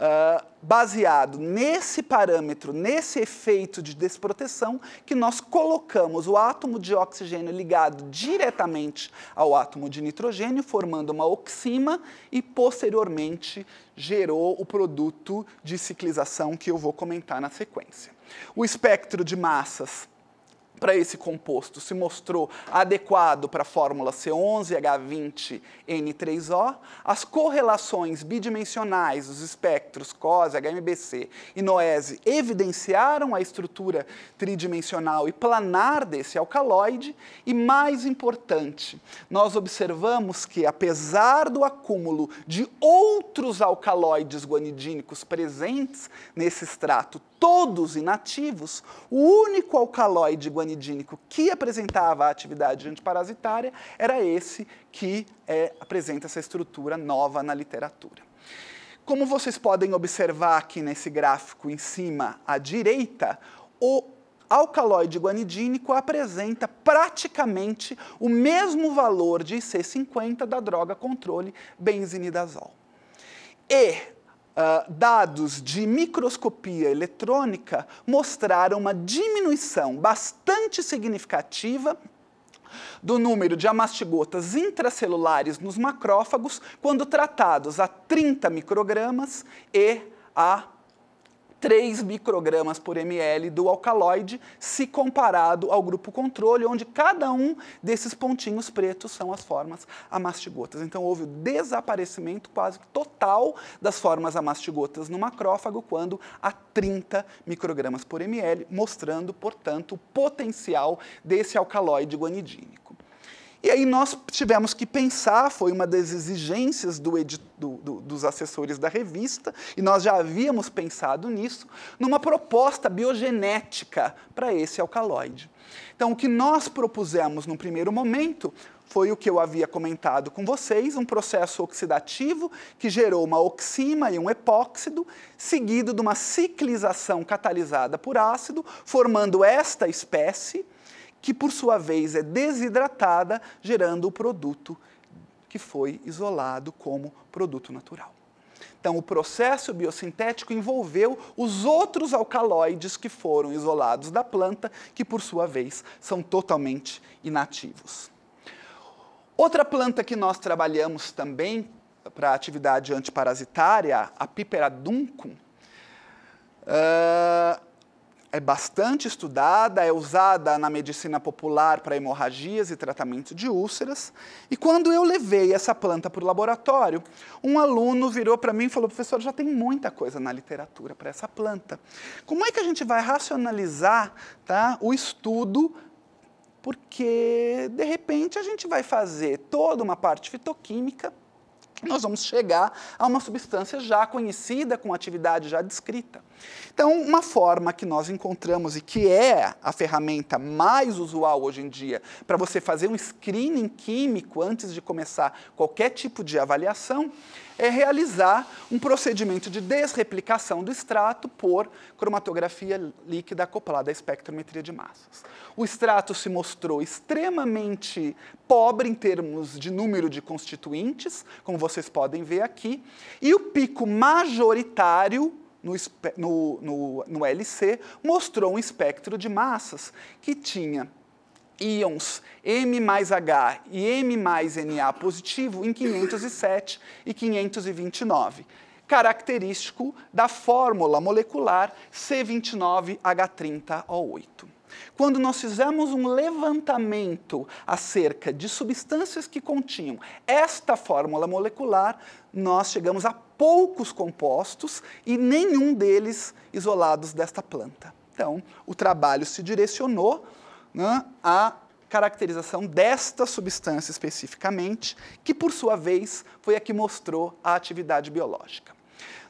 Uh, baseado nesse parâmetro, nesse efeito de desproteção, que nós colocamos o átomo de oxigênio ligado diretamente ao átomo de nitrogênio, formando uma oxima e posteriormente gerou o produto de ciclização que eu vou comentar na sequência. O espectro de massas para esse composto se mostrou adequado para a fórmula C11H20N3O, as correlações bidimensionais dos espectros COSE, HMBC e NOESE evidenciaram a estrutura tridimensional e planar desse alcaloide e, mais importante, nós observamos que, apesar do acúmulo de outros alcaloides guanidínicos presentes nesse extrato todos inativos, o único alcaloide guanidínico que apresentava a atividade antiparasitária era esse que é, apresenta essa estrutura nova na literatura. Como vocês podem observar aqui nesse gráfico em cima à direita, o alcaloide guanidínico apresenta praticamente o mesmo valor de IC50 da droga controle benzinidazol. E ah, dados de microscopia eletrônica mostraram uma diminuição bastante significativa do número de amastigotas intracelulares nos macrófagos quando tratados a 30 microgramas e a 3 microgramas por ml do alcaloide, se comparado ao grupo controle, onde cada um desses pontinhos pretos são as formas amastigotas. Então, houve o desaparecimento quase total das formas amastigotas no macrófago, quando há 30 microgramas por ml, mostrando, portanto, o potencial desse alcaloide guanidínico. E aí nós tivemos que pensar, foi uma das exigências do do, dos assessores da revista, e nós já havíamos pensado nisso, numa proposta biogenética para esse alcaloide. Então, o que nós propusemos no primeiro momento foi o que eu havia comentado com vocês, um processo oxidativo que gerou uma oxima e um epóxido, seguido de uma ciclização catalisada por ácido, formando esta espécie, que por sua vez é desidratada, gerando o produto que foi isolado como produto natural. Então, o processo biosintético envolveu os outros alcaloides que foram isolados da planta, que por sua vez são totalmente inativos. Outra planta que nós trabalhamos também para atividade antiparasitária, a Piperaduncum. Ah, é bastante estudada, é usada na medicina popular para hemorragias e tratamento de úlceras. E quando eu levei essa planta para o laboratório, um aluno virou para mim e falou: professor, já tem muita coisa na literatura para essa planta. Como é que a gente vai racionalizar tá, o estudo? Porque, de repente, a gente vai fazer toda uma parte fitoquímica nós vamos chegar a uma substância já conhecida, com atividade já descrita. Então, uma forma que nós encontramos e que é a ferramenta mais usual hoje em dia para você fazer um screening químico antes de começar qualquer tipo de avaliação é realizar um procedimento de desreplicação do extrato por cromatografia líquida acoplada à espectrometria de massas. O extrato se mostrou extremamente pobre em termos de número de constituintes, como vocês podem ver aqui, e o pico majoritário no, no, no, no LC mostrou um espectro de massas que tinha íons M mais H e M mais Na positivo em 507 e 529, característico da fórmula molecular C29H30O8. Quando nós fizemos um levantamento acerca de substâncias que continham esta fórmula molecular, nós chegamos a poucos compostos e nenhum deles isolados desta planta. Então, o trabalho se direcionou né, a caracterização desta substância especificamente, que por sua vez foi a que mostrou a atividade biológica.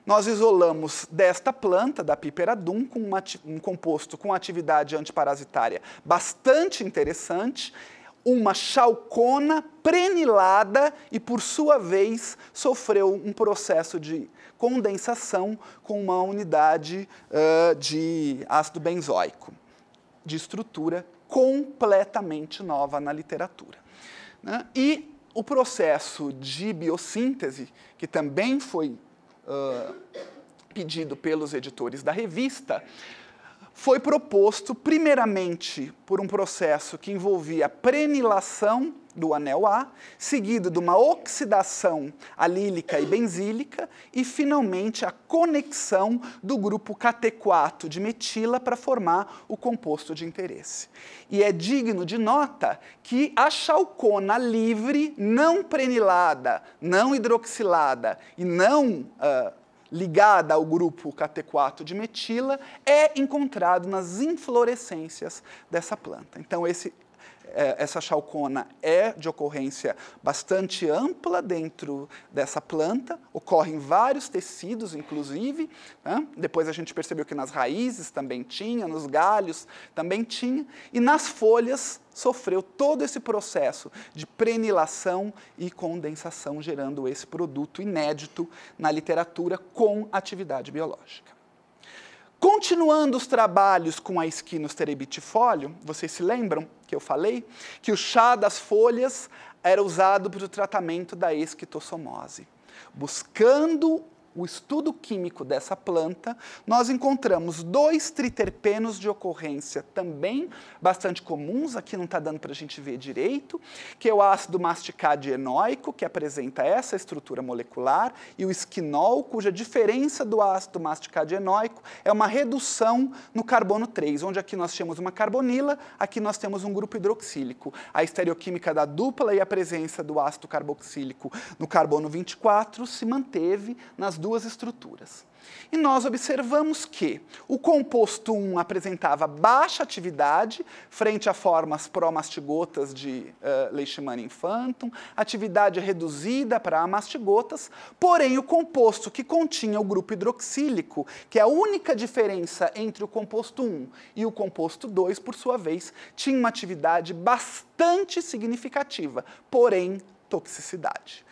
Nós isolamos desta planta, da piperadum, com uma, um composto com atividade antiparasitária bastante interessante, uma chalcona prenilada e, por sua vez, sofreu um processo de condensação com uma unidade uh, de ácido benzoico de estrutura completamente nova na literatura. Né? E o processo de biossíntese, que também foi uh, pedido pelos editores da revista, foi proposto primeiramente por um processo que envolvia prenilação do anel A, seguido de uma oxidação alílica e benzílica e finalmente a conexão do grupo KT4 de metila para formar o composto de interesse. E é digno de nota que a chalcona livre, não prenilada, não hidroxilada e não uh, ligada ao grupo KT4 de metila é encontrado nas inflorescências dessa planta. Então, esse é, essa chalcona é de ocorrência bastante ampla dentro dessa planta, ocorre em vários tecidos, inclusive. Né? Depois a gente percebeu que nas raízes também tinha, nos galhos também tinha, e nas folhas sofreu todo esse processo de prenilação e condensação, gerando esse produto inédito na literatura com atividade biológica. Continuando os trabalhos com a Esquinos terebitifólio, vocês se lembram que eu falei que o chá das folhas era usado para o tratamento da esquistossomose, buscando o estudo químico dessa planta, nós encontramos dois triterpenos de ocorrência também bastante comuns, aqui não está dando para a gente ver direito, que é o ácido masticadienóico, que apresenta essa estrutura molecular, e o esquinol, cuja diferença do ácido masticadienóico é uma redução no carbono 3, onde aqui nós tínhamos uma carbonila, aqui nós temos um grupo hidroxílico. A estereoquímica da dupla e a presença do ácido carboxílico no carbono 24 se manteve nas duas estruturas. E nós observamos que o composto 1 apresentava baixa atividade frente a formas pró-mastigotas de uh, eh, Leishmania infantum, atividade reduzida para amastigotas, porém o composto que continha o grupo hidroxílico, que é a única diferença entre o composto 1 e o composto 2, por sua vez, tinha uma atividade bastante significativa, porém toxicidade.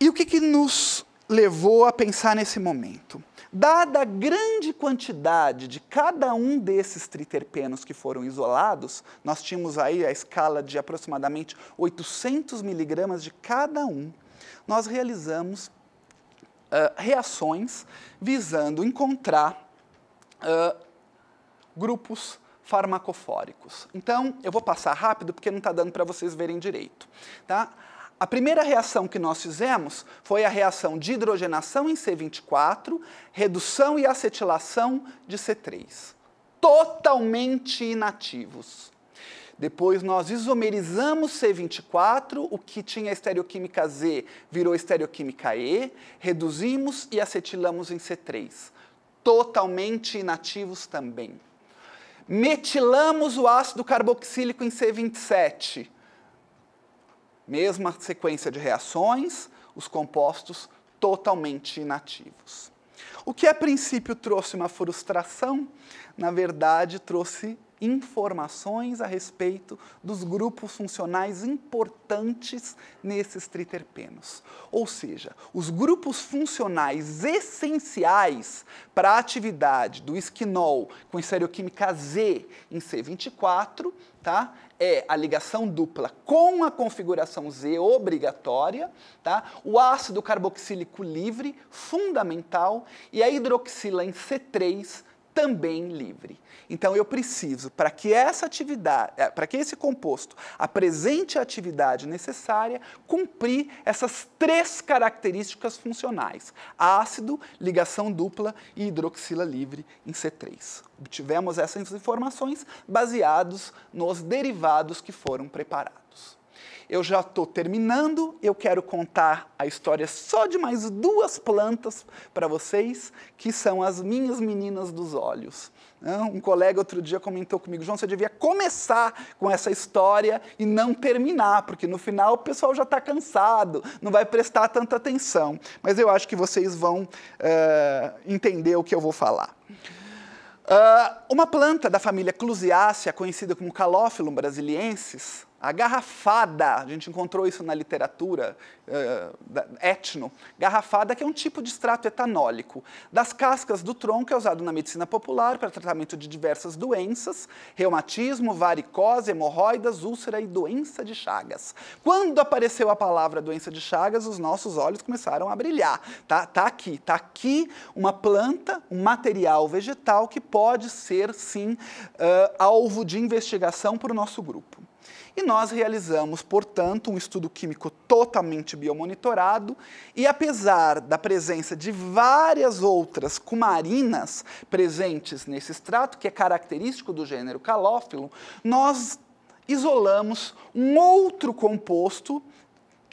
E o que, que nos levou a pensar nesse momento. Dada a grande quantidade de cada um desses triterpenos que foram isolados, nós tínhamos aí a escala de aproximadamente 800 miligramas de cada um, nós realizamos uh, reações visando encontrar uh, grupos farmacofóricos. Então, eu vou passar rápido porque não está dando para vocês verem direito. Tá? A primeira reação que nós fizemos foi a reação de hidrogenação em C24, redução e acetilação de C3, totalmente inativos. Depois nós isomerizamos C24, o que tinha estereoquímica Z virou estereoquímica E, reduzimos e acetilamos em C3, totalmente inativos também. Metilamos o ácido carboxílico em C27, Mesma sequência de reações, os compostos totalmente inativos. O que a princípio trouxe uma frustração, na verdade trouxe informações a respeito dos grupos funcionais importantes nesses triterpenos. Ou seja, os grupos funcionais essenciais para a atividade do esquinol com estereoquímica Z em C24, tá? é a ligação dupla com a configuração Z obrigatória, tá? o ácido carboxílico livre, fundamental, e a hidroxila em C3, também livre. Então eu preciso, para que essa atividade, eh, para que esse composto apresente a atividade necessária, cumprir essas três características funcionais: ácido, ligação dupla e hidroxila livre em C3. Obtivemos essas informações baseados nos derivados que foram preparados. Eu já estou terminando, eu quero contar a história só de mais duas plantas para vocês, que são as minhas meninas dos olhos. Um colega outro dia comentou comigo, João, você devia começar com essa história e não terminar, porque no final o pessoal já está cansado, não vai prestar tanta atenção. Mas eu acho que vocês vão uh, entender o que eu vou falar. Uh, uma planta da família Clusiácea, conhecida como Calophyllum brasiliensis, a garrafada, a gente encontrou isso na literatura uh, etno, garrafada que é um tipo de extrato etanólico das cascas do tronco é usado na medicina popular para tratamento de diversas doenças, reumatismo, varicose, hemorroidas, úlcera e doença de Chagas. Quando apareceu a palavra doença de Chagas, os nossos olhos começaram a brilhar. Tá, tá aqui, tá aqui uma planta, um material vegetal que pode ser sim uh, alvo de investigação para o nosso grupo. E nós realizamos, portanto, um estudo químico totalmente biomonitorado e apesar da presença de várias outras cumarinas presentes nesse extrato, que é característico do gênero calófilo, nós isolamos um outro composto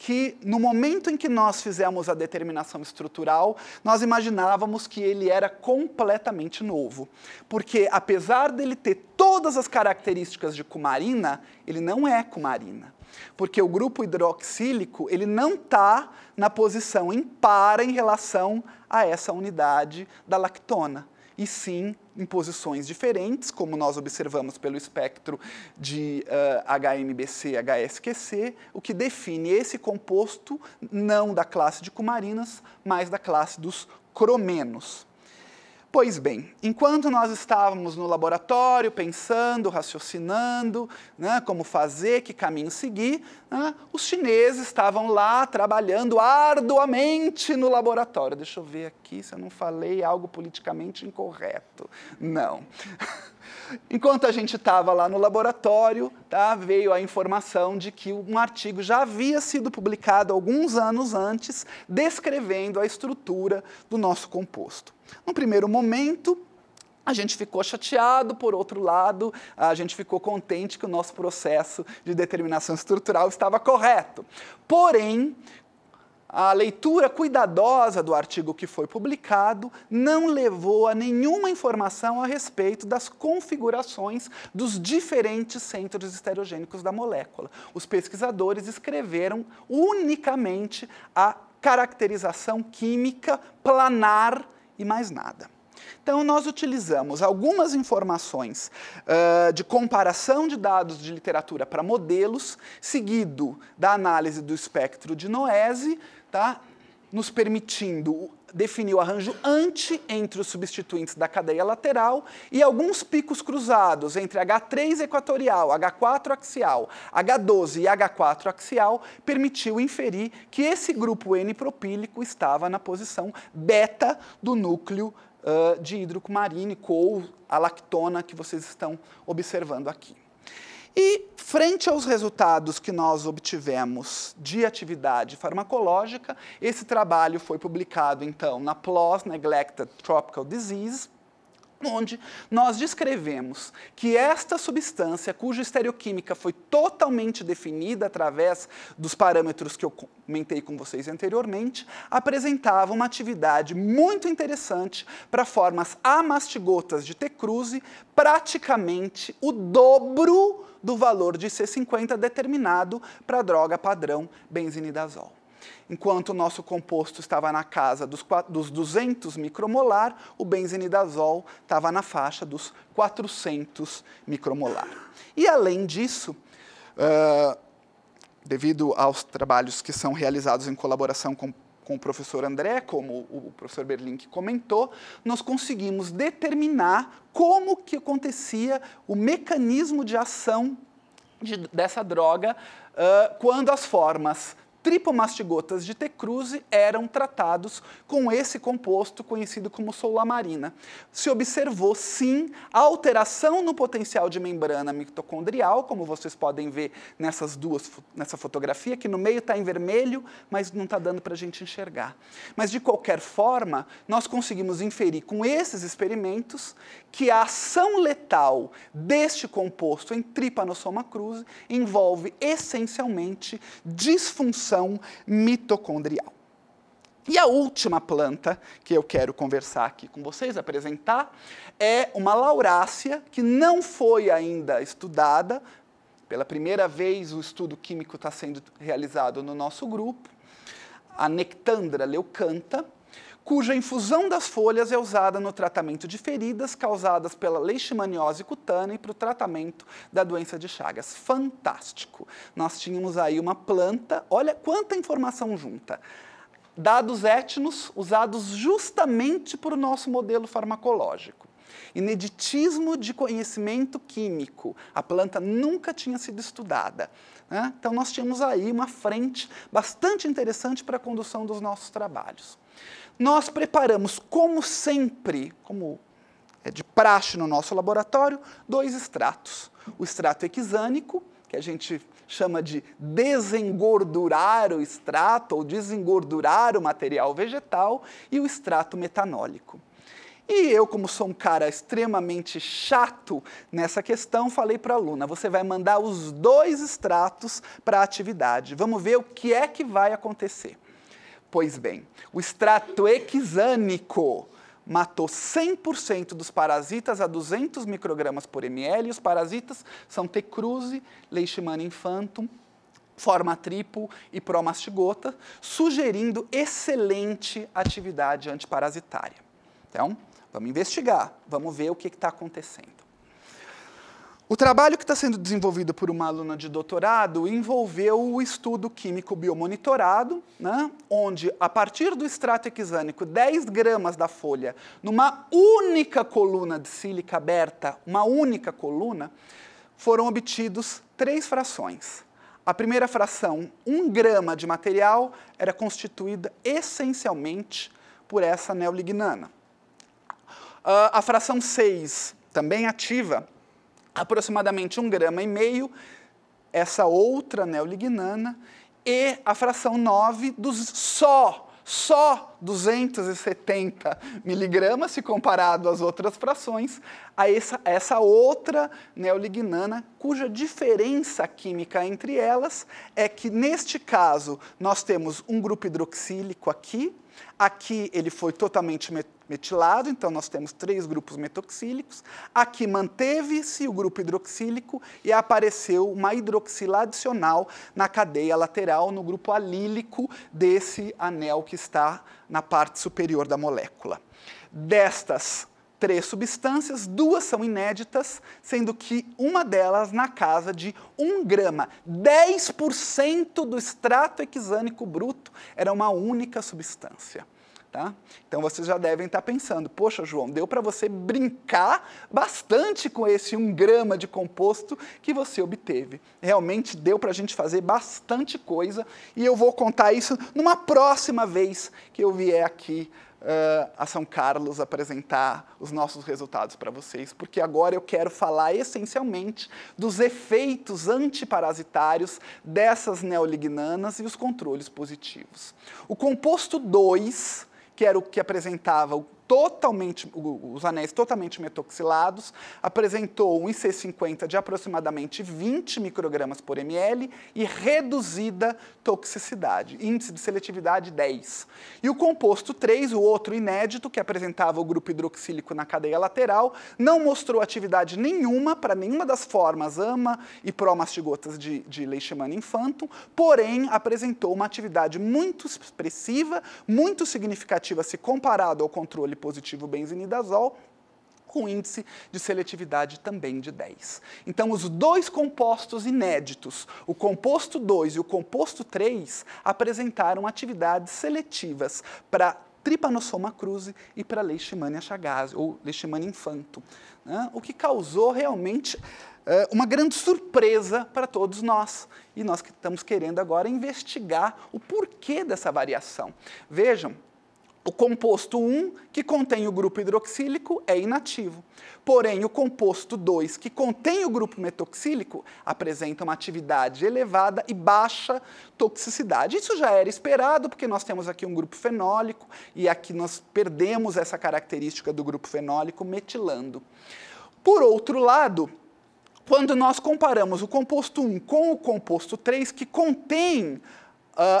que no momento em que nós fizemos a determinação estrutural, nós imaginávamos que ele era completamente novo. Porque apesar dele ter todas as características de cumarina, ele não é cumarina. Porque o grupo hidroxílico, ele não está na posição impara em relação a essa unidade da lactona e sim em posições diferentes, como nós observamos pelo espectro de uh, eh, HMBC HSQC, o que define esse composto não da classe de cumarinas, mas da classe dos cromenos. Pois bem, enquanto nós estávamos no laboratório pensando, raciocinando, né, como fazer, que caminho seguir, né, os chineses estavam lá trabalhando arduamente no laboratório. Deixa eu ver aqui se eu não falei algo politicamente incorreto. Não. Enquanto a gente estava lá no laboratório, tá, veio a informação de que um artigo já havia sido publicado alguns anos antes, descrevendo a estrutura do nosso composto. No primeiro momento, a gente ficou chateado, por outro lado, a gente ficou contente que o nosso processo de determinação estrutural estava correto. Porém, a leitura cuidadosa do artigo que foi publicado não levou a nenhuma informação a respeito das configurações dos diferentes centros esterogênicos da molécula. Os pesquisadores escreveram unicamente a caracterização química planar e mais nada. Então, nós utilizamos algumas informações uh, de comparação de dados de literatura para modelos, seguido da análise do espectro de noese, tá? nos permitindo definir o arranjo anti entre os substituintes da cadeia lateral e alguns picos cruzados entre H3 equatorial, H4 axial, H12 e H4 axial, permitiu inferir que esse grupo N-propílico estava na posição beta do núcleo uh, de hidrocumarínico ou a lactona que vocês estão observando aqui. E frente aos resultados que nós obtivemos de atividade farmacológica, esse trabalho foi publicado então na PLOS Neglected Tropical Disease, onde nós descrevemos que esta substância, cuja estereoquímica foi totalmente definida através dos parâmetros que eu comentei com vocês anteriormente, apresentava uma atividade muito interessante para formas amastigotas de T-cruze, praticamente o dobro do valor de C50 determinado para a droga padrão benzinidazol. Enquanto o nosso composto estava na casa dos, dos 200 micromolar, o benzenidazol estava na faixa dos 400 micromolar. E além disso, uh, devido aos trabalhos que são realizados em colaboração com com o professor André, como o professor Berlink comentou, nós conseguimos determinar como que acontecia o mecanismo de ação de, dessa droga uh, quando as formas tripomastigotas de T-cruze eram tratados com esse composto conhecido como solamarina. Se observou, sim, alteração no potencial de membrana mitocondrial, como vocês podem ver nessas duas, nessa fotografia, que no meio está em vermelho, mas não está dando para a gente enxergar. Mas, de qualquer forma, nós conseguimos inferir com esses experimentos que a ação letal deste composto em tripanosoma cruzi envolve essencialmente disfunção função mitocondrial. E a última planta que eu quero conversar aqui com vocês, apresentar, é uma laurácea que não foi ainda estudada. Pela primeira vez, o estudo químico está sendo realizado no nosso grupo. A Nectandra leucanta, cuja infusão das folhas é usada no tratamento de feridas causadas pela leishmaniose cutânea e para o tratamento da doença de Chagas. Fantástico! Nós tínhamos aí uma planta, olha quanta informação junta. Dados étnicos usados justamente para o nosso modelo farmacológico. Ineditismo de conhecimento químico. A planta nunca tinha sido estudada. Né? Então, nós tínhamos aí uma frente bastante interessante para a condução dos nossos trabalhos nós preparamos, como sempre, como é de praxe no nosso laboratório, dois extratos. O extrato exânico, que a gente chama de desengordurar o extrato ou desengordurar o material vegetal, e o extrato metanólico. E eu, como sou um cara extremamente chato nessa questão, falei para a aluna: você vai mandar os dois extratos para a atividade. Vamos ver o que é que vai acontecer. Pois bem, o extrato exânico matou 100% dos parasitas a 200 microgramas por ml. E os parasitas são T. cruzi, Leishmania infantum, forma triplo e promastigota, sugerindo excelente atividade antiparasitária. Então, vamos investigar, vamos ver o que está acontecendo. O trabalho que está sendo desenvolvido por uma aluna de doutorado envolveu o estudo químico biomonitorado, né, onde, a partir do extrato exânico, 10 gramas da folha, numa única coluna de sílica aberta, uma única coluna, foram obtidos três frações. A primeira fração, 1 grama de material, era constituída essencialmente por essa neolignana. Ah, a fração 6, também ativa, aproximadamente 1 grama e meio, essa outra neolignana, e a fração 9 dos só, só 270 miligramas, se comparado às outras frações, a essa, essa outra neolignana, cuja diferença química entre elas é que, neste caso, nós temos um grupo hidroxílico aqui, Aqui ele foi totalmente metilado, então nós temos três grupos metoxílicos. Aqui manteve-se o grupo hidroxílico e apareceu uma hidroxila adicional na cadeia lateral, no grupo alílico desse anel que está na parte superior da molécula. Destas três substâncias, duas são inéditas, sendo que uma delas na casa de 1 grama, 10% do extrato hexânico bruto, era uma única substância. Tá? Então vocês já devem estar tá pensando, poxa João, deu para você brincar bastante com esse 1 grama de composto que você obteve. Realmente deu para a gente fazer bastante coisa e eu vou contar isso numa próxima vez que eu vier aqui Uh, a São Carlos apresentar os nossos resultados para vocês, porque agora eu quero falar essencialmente dos efeitos antiparasitários dessas neolignanas e os controles positivos. O composto 2 que era o que apresentava o totalmente, os anéis totalmente metoxilados, apresentou um IC50 de aproximadamente 20 microgramas por ml e reduzida toxicidade, índice de seletividade 10. E o composto 3, o outro inédito, que apresentava o grupo hidroxílico na cadeia lateral, não mostrou atividade nenhuma para nenhuma das formas AMA e promastigotas de, de Leishmania infantum, porém apresentou uma atividade muito expressiva, muito significativa se comparado ao controle positivo benzinidazol, com índice de seletividade também de 10. Então, os dois compostos inéditos, o composto 2 e o composto 3, apresentaram atividades seletivas para Trypanosoma cruzi e para Leishmania chagas ou Leishmania infanto, né? o que causou realmente é, uma grande surpresa para todos nós. E nós que estamos querendo agora investigar o porquê dessa variação. Vejam, o composto 1, que contém o grupo hidroxílico, é inativo. Porém, o composto 2, que contém o grupo metoxílico, apresenta uma atividade elevada e baixa toxicidade. Isso já era esperado, porque nós temos aqui um grupo fenólico e aqui nós perdemos essa característica do grupo fenólico metilando. Por outro lado, quando nós comparamos o composto 1 com o composto 3, que contém uh,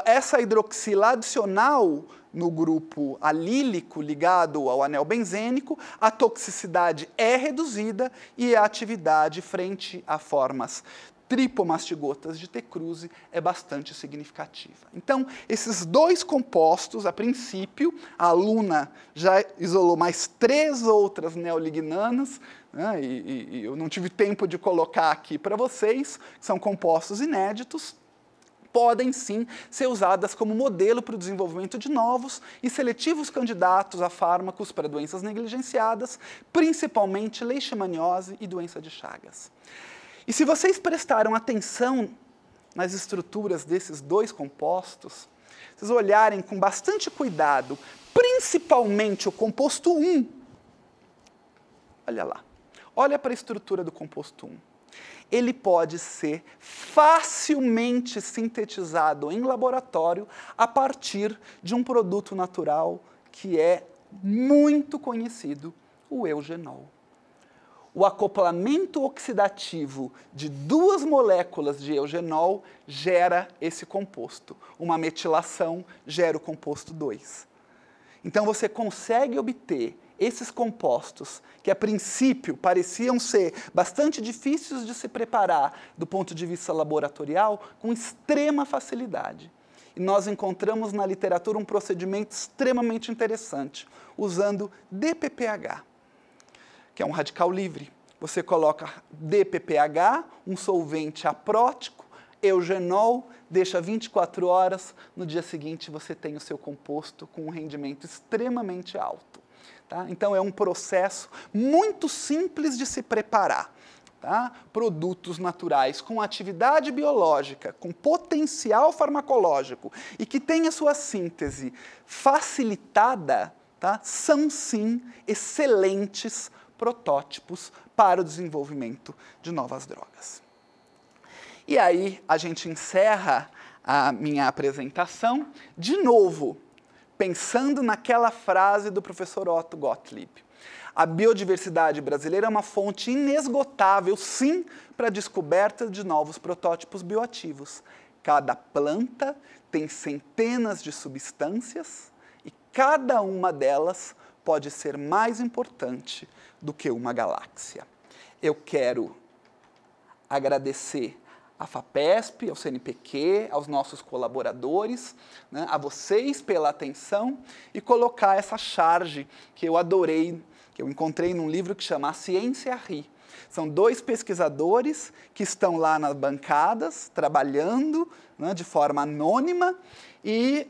essa hidroxila adicional no grupo alílico ligado ao anel benzênico, a toxicidade é reduzida e a atividade frente a formas tripomastigotas de T-cruze é bastante significativa. Então, esses dois compostos, a princípio, a aluna já isolou mais três outras neolignanas, né, e, e eu não tive tempo de colocar aqui para vocês, são compostos inéditos, podem sim ser usadas como modelo para o desenvolvimento de novos e seletivos candidatos a fármacos para doenças negligenciadas, principalmente leishmaniose e doença de Chagas. E se vocês prestaram atenção nas estruturas desses dois compostos, vocês olharem com bastante cuidado, principalmente o composto 1. Olha lá. Olha para a estrutura do composto 1 ele pode ser facilmente sintetizado em laboratório a partir de um produto natural que é muito conhecido, o eugenol. O acoplamento oxidativo de duas moléculas de eugenol gera esse composto. Uma metilação gera o composto 2. Então você consegue obter esses compostos, que a princípio pareciam ser bastante difíceis de se preparar do ponto de vista laboratorial, com extrema facilidade. E nós encontramos na literatura um procedimento extremamente interessante, usando DPPH, que é um radical livre. Você coloca DPPH, um solvente aprótico, eugenol, deixa 24 horas, no dia seguinte você tem o seu composto com um rendimento extremamente alto. Tá? Então, é um processo muito simples de se preparar. Tá? Produtos naturais com atividade biológica, com potencial farmacológico e que tenha sua síntese facilitada, tá? são sim excelentes protótipos para o desenvolvimento de novas drogas. E aí a gente encerra a minha apresentação de novo pensando naquela frase do professor Otto Gottlieb. A biodiversidade brasileira é uma fonte inesgotável, sim, para a descoberta de novos protótipos bioativos. Cada planta tem centenas de substâncias e cada uma delas pode ser mais importante do que uma galáxia. Eu quero agradecer à FAPESP, ao CNPq, aos nossos colaboradores, né, a vocês pela atenção e colocar essa charge que eu adorei, que eu encontrei num livro que chama a Ciência Ri. São dois pesquisadores que estão lá nas bancadas, trabalhando né, de forma anônima, e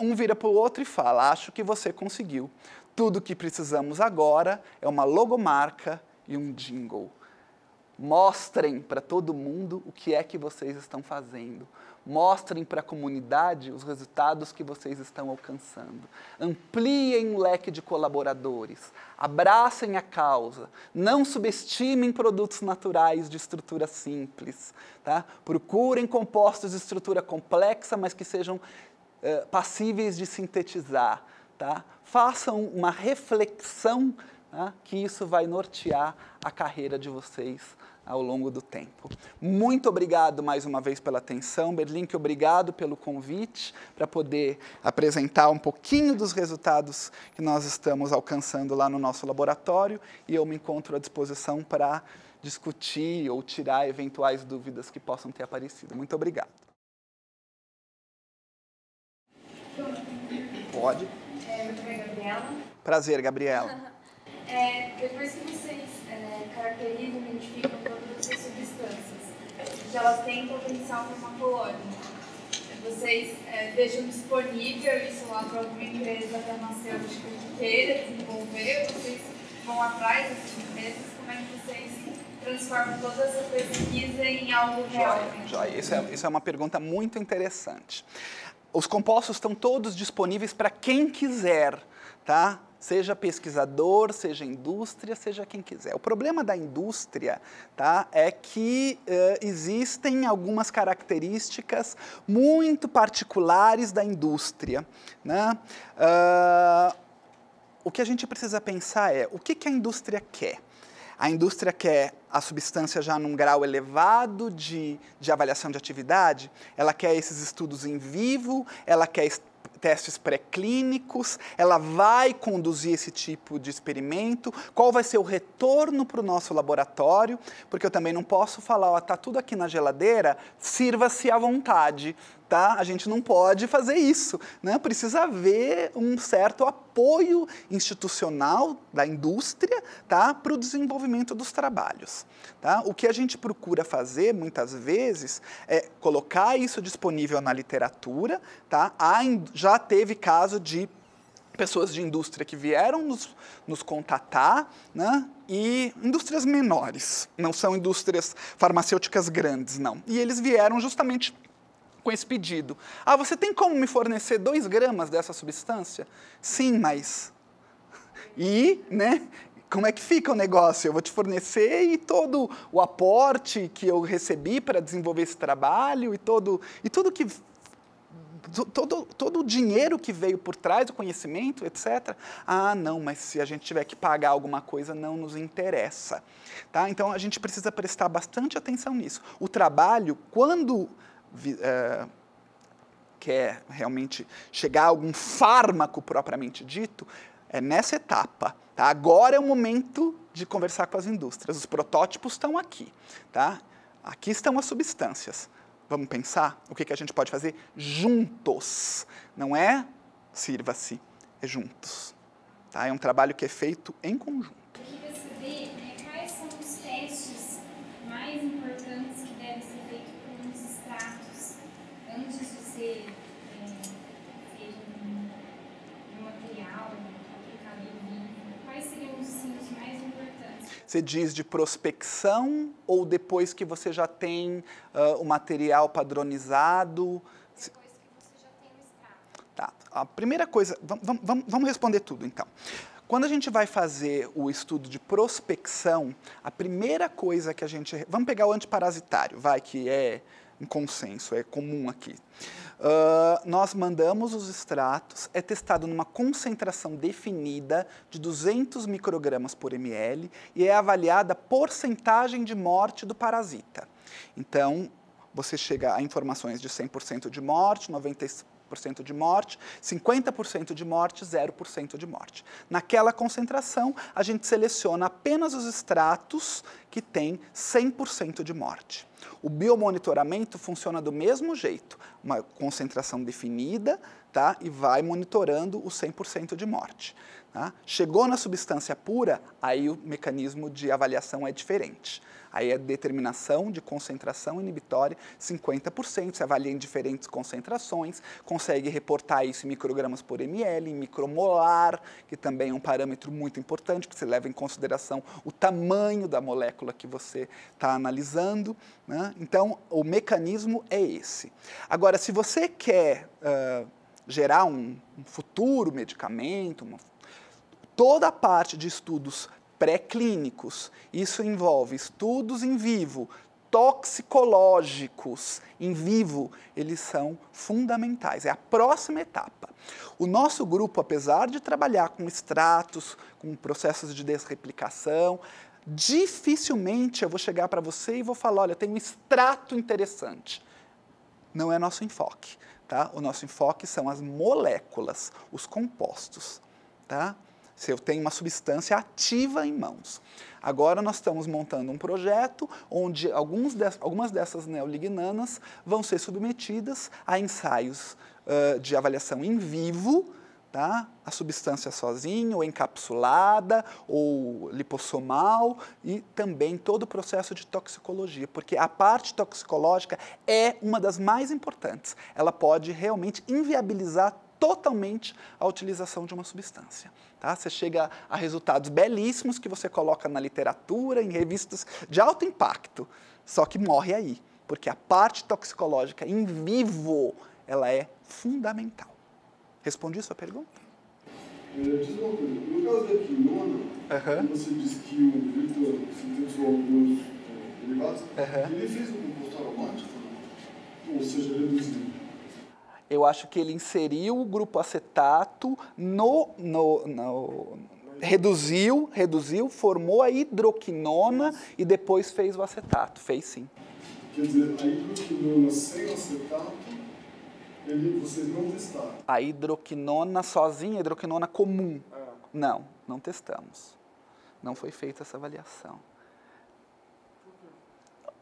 uh, um vira para o outro e fala: Acho que você conseguiu. Tudo que precisamos agora é uma logomarca e um jingle. Mostrem para todo mundo o que é que vocês estão fazendo. Mostrem para a comunidade os resultados que vocês estão alcançando. Ampliem o leque de colaboradores. Abracem a causa. Não subestimem produtos naturais de estrutura simples. Tá? Procurem compostos de estrutura complexa, mas que sejam uh, passíveis de sintetizar. Tá? Façam uma reflexão né, que isso vai nortear a carreira de vocês ao longo do tempo. Muito obrigado mais uma vez pela atenção, que obrigado pelo convite para poder apresentar um pouquinho dos resultados que nós estamos alcançando lá no nosso laboratório e eu me encontro à disposição para discutir ou tirar eventuais dúvidas que possam ter aparecido. Muito obrigado. Pode. É, Prazer, Gabriela. É, depois que vocês é, caracterizam e identificam todas essas substâncias, que elas têm potencial farmacológico, vocês é, deixam disponível isso lá para alguma empresa farmacêutica que queira desenvolver, vocês vão atrás dessas empresas, como é que vocês transformam toda essa pesquisa em algo real? Né? isso, é, isso é uma pergunta muito interessante. Os compostos estão todos disponíveis para quem quiser, tá? seja pesquisador, seja indústria, seja quem quiser. O problema da indústria tá, é que uh, existem algumas características muito particulares da indústria. Né? Uh, o que a gente precisa pensar é o que, que a indústria quer. A indústria quer a substância já num grau elevado de, de avaliação de atividade, ela quer esses estudos em vivo, ela quer testes pré-clínicos, ela vai conduzir esse tipo de experimento, qual vai ser o retorno para o nosso laboratório, porque eu também não posso falar, ó, tá tudo aqui na geladeira, sirva-se à vontade tá? A gente não pode fazer isso, né? Precisa haver um certo apoio institucional da indústria, tá? Para o desenvolvimento dos trabalhos, tá? O que a gente procura fazer muitas vezes é colocar isso disponível na literatura, tá? Há, já teve caso de pessoas de indústria que vieram nos, nos contatar, né? E indústrias menores, não são indústrias farmacêuticas grandes, não. E eles vieram justamente com esse pedido. Ah, você tem como me fornecer 2 gramas dessa substância? Sim, mas. E, né? Como é que fica o negócio? Eu vou te fornecer e todo o aporte que eu recebi para desenvolver esse trabalho e todo e tudo que todo, todo o dinheiro que veio por trás do conhecimento, etc. Ah, não, mas se a gente tiver que pagar alguma coisa, não nos interessa. Tá? Então, a gente precisa prestar bastante atenção nisso. O trabalho, quando uh, quer realmente chegar a algum fármaco propriamente dito, é nessa etapa. Tá? Agora é o momento de conversar com as indústrias. Os protótipos estão aqui. Tá? Aqui estão as substâncias. Vamos pensar o que, que a gente pode fazer juntos. Não é sirva-se, é juntos. Tá? É um trabalho que é feito em conjunto. Você diz de prospecção ou depois que você já tem uh, o material padronizado? Depois que você já tem o Tá. A primeira coisa, vamos, vamos, vamos responder tudo então. Quando a gente vai fazer o estudo de prospecção, a primeira coisa que a gente. Vamos pegar o antiparasitário, vai, que é um consenso, é comum aqui. Uh, nós mandamos os extratos, é testado numa concentração definida de 200 microgramas por ml e é avaliada a porcentagem de morte do parasita. Então, você chega a informações de 100% de morte, 90% de morte, 50% de morte, 0% de morte. Naquela concentração, a gente seleciona apenas os extratos que têm 100% de morte. O biomonitoramento funciona do mesmo jeito, uma concentração definida, tá? E vai monitorando o 100% de morte. Tá? Chegou na substância pura, aí o mecanismo de avaliação é diferente. Aí é determinação de concentração inibitória 50%, se avalia em diferentes concentrações, consegue reportar isso em microgramas por ml, em micromolar, que também é um parâmetro muito importante, porque você leva em consideração o tamanho da molécula que você está analisando. Né? Né? Então, o mecanismo é esse. Agora, se você quer uh, gerar um, um, futuro medicamento, uma, toda a parte de estudos pré-clínicos, isso envolve estudos em vivo, toxicológicos em vivo, eles são fundamentais. É a próxima etapa. O nosso grupo, apesar de trabalhar com extratos, com processos de desreplicação, dificilmente eu vou chegar para você e vou falar, olha, tem um extrato interessante. Não é nosso enfoque, tá? O nosso enfoque são as moléculas, os compostos, tá? Se eu tenho uma substância ativa em mãos. Agora nós estamos montando um projeto onde alguns de, algumas dessas neolignanas vão ser submetidas a ensaios uh, de avaliação em vivo, tá? A substância sozinha, ou encapsulada, ou lipossomal, e também todo o processo de toxicologia, porque a parte toxicológica é uma das mais importantes. Ela pode realmente inviabilizar totalmente a utilização de uma substância. Tá? Você chega a resultados belíssimos que você coloca na literatura, em revistas de alto impacto, só que morre aí, porque a parte toxicológica em vivo ela é fundamental. Respondi sua pergunta? É, eu diz uma coisa. No caso da quinona, uhum. você disse que o Victor sintetizou alguns derivados. Eh, uhum. Ele fez um composto aromático, né? ou seja, reduzido. Eu acho que ele inseriu o grupo acetato no, no, no reduziu, reduziu, formou a hidroquinona Isso. e depois fez o acetato. Fez sim. Quer dizer, a hidroquinona sem acetato ele, vocês não testaram. A hidroquinona sozinha, a hidroquinona comum. É. Não, não testamos. Não foi feita essa avaliação.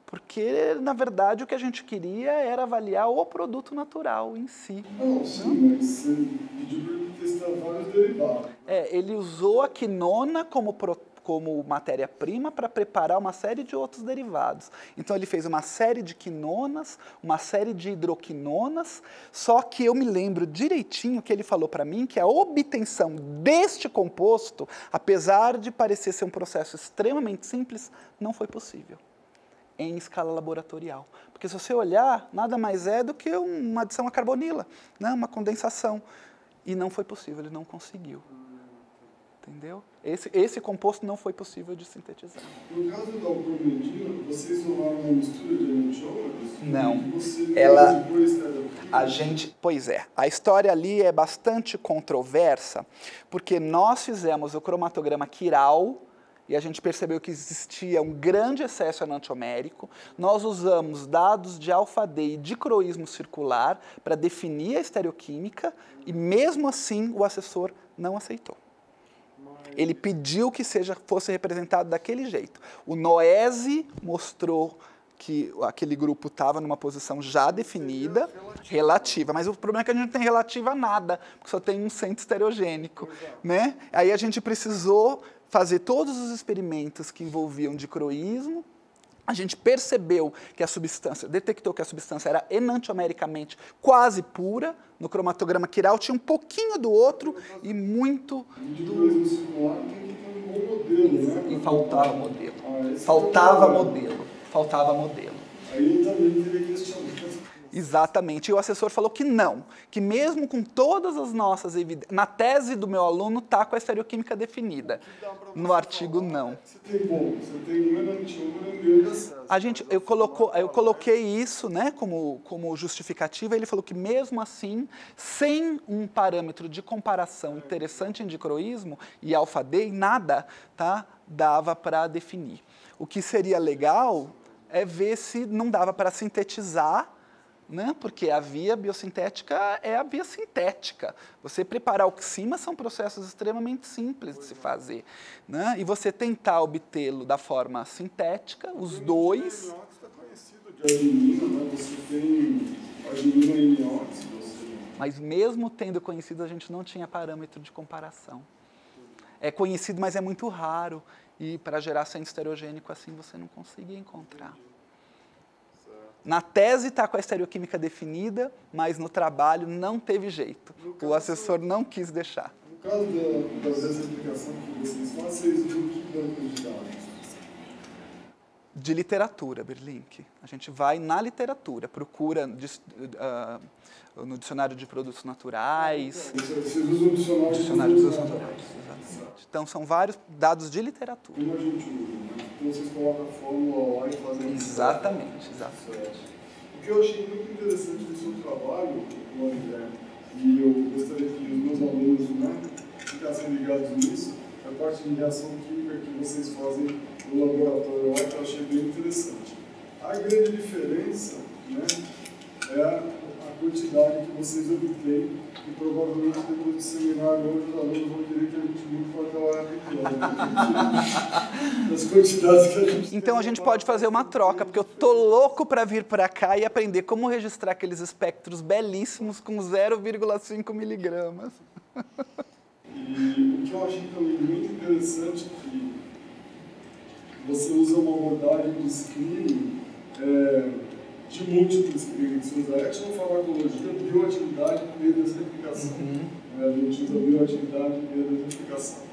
Porque, na verdade, o que a gente queria era avaliar o produto natural em si. Não, sim, mas você pediu para ele testar vários derivados. É, ele usou a quinona como protótipo como matéria-prima para preparar uma série de outros derivados. Então ele fez uma série de quinonas, uma série de hidroquinonas, só que eu me lembro direitinho que ele falou para mim que a obtenção deste composto, apesar de parecer ser um processo extremamente simples, não foi possível em escala laboratorial. Porque se você olhar, nada mais é do que uma adição a carbonila, né? uma condensação. E não foi possível, ele não conseguiu. Entendeu? Esse, esse composto não foi possível de sintetizar. No caso da alcromedina, vocês usaram uma mistura de antiônicos? Não. Ela, a gente, pois é, a história ali é bastante controversa, porque nós fizemos o cromatograma quiral, e a gente percebeu que existia um grande excesso enantiomérico. Nós usamos dados de alfa-D e croísmo circular para definir a estereoquímica e mesmo assim o assessor não aceitou. Ele pediu que seja fosse representado daquele jeito. O Noese mostrou que aquele grupo estava numa posição já definida, relativa. relativa. Mas o problema é que a gente não tem relativa a nada, porque só tem um centro estereogênico, né? Aí a gente precisou fazer todos os experimentos que envolviam dicroísmo, a gente percebeu que a substância, detectou que a substância era enantiomericamente quase pura, no cromatograma quiral tinha um pouquinho do outro e muito do... E faltava modelo. Faltava modelo. Faltava modelo. Aí também teria questionado. Exatamente. E o assessor falou que não, que mesmo com todas as nossas evidências, na tese do meu aluno está com a estereoquímica definida. No artigo falar, não. Você tem bom, você tem A gente, eu, colocou, eu coloquei isso, né, como, como justificativa. Ele falou que mesmo assim, sem um parâmetro de comparação interessante em dicroísmo e alfa D, nada, tá, dava para definir. O que seria legal é ver se não dava para sintetizar né? Porque a via biosintética é a via sintética. Você preparar oxima são processos extremamente simples de se é. fazer. Né? E você tentar obtê-lo da forma sintética, os dois. O está conhecido né? Você tem Mas mesmo tendo conhecido, a gente não tinha parâmetro de comparação. É conhecido, mas é muito raro. E para gerar centro estereogênico assim, você não conseguia encontrar na tese está com a estereoquímica definida, mas no trabalho não teve jeito. o assessor não quis deixar. No caso da, da explicação que vocês fazem, vocês usam que banco de dados? De literatura, Berlink. A gente vai na literatura, procura uh, no dicionário de produtos naturais. Vocês é, usam é, é o dicionário, de produtos naturais. naturais exatamente. Então, são vários dados de literatura. Como a gente usa? vocês colocam fogo ao óleo fazendo... Exatamente, exatamente. O que eu achei muito interessante do seu trabalho, André, e eu gostaria que os meus alunos né, ficassem ligados nisso, é a parte de reação química que vocês fazem no laboratório lá, que eu achei bem interessante. A grande diferença né, é quantidade que vocês obtêm e provavelmente depois do seminário hoje os alunos vão ter que a gente limpa até né? a hora Das quantidades que a gente Então a gente pode fazer uma troca, porque eu tô louco para vir para cá e aprender como registrar aqueles espectros belíssimos com 0,5 miligramas. E o que eu achei então, também muito interessante é que você usa uma abordagem de screening é, de múltiplas a etnofarmacologia, a é bioatividade no meio dessa replicação. Uhum. É, a gente usa bioatividade no meio da replicação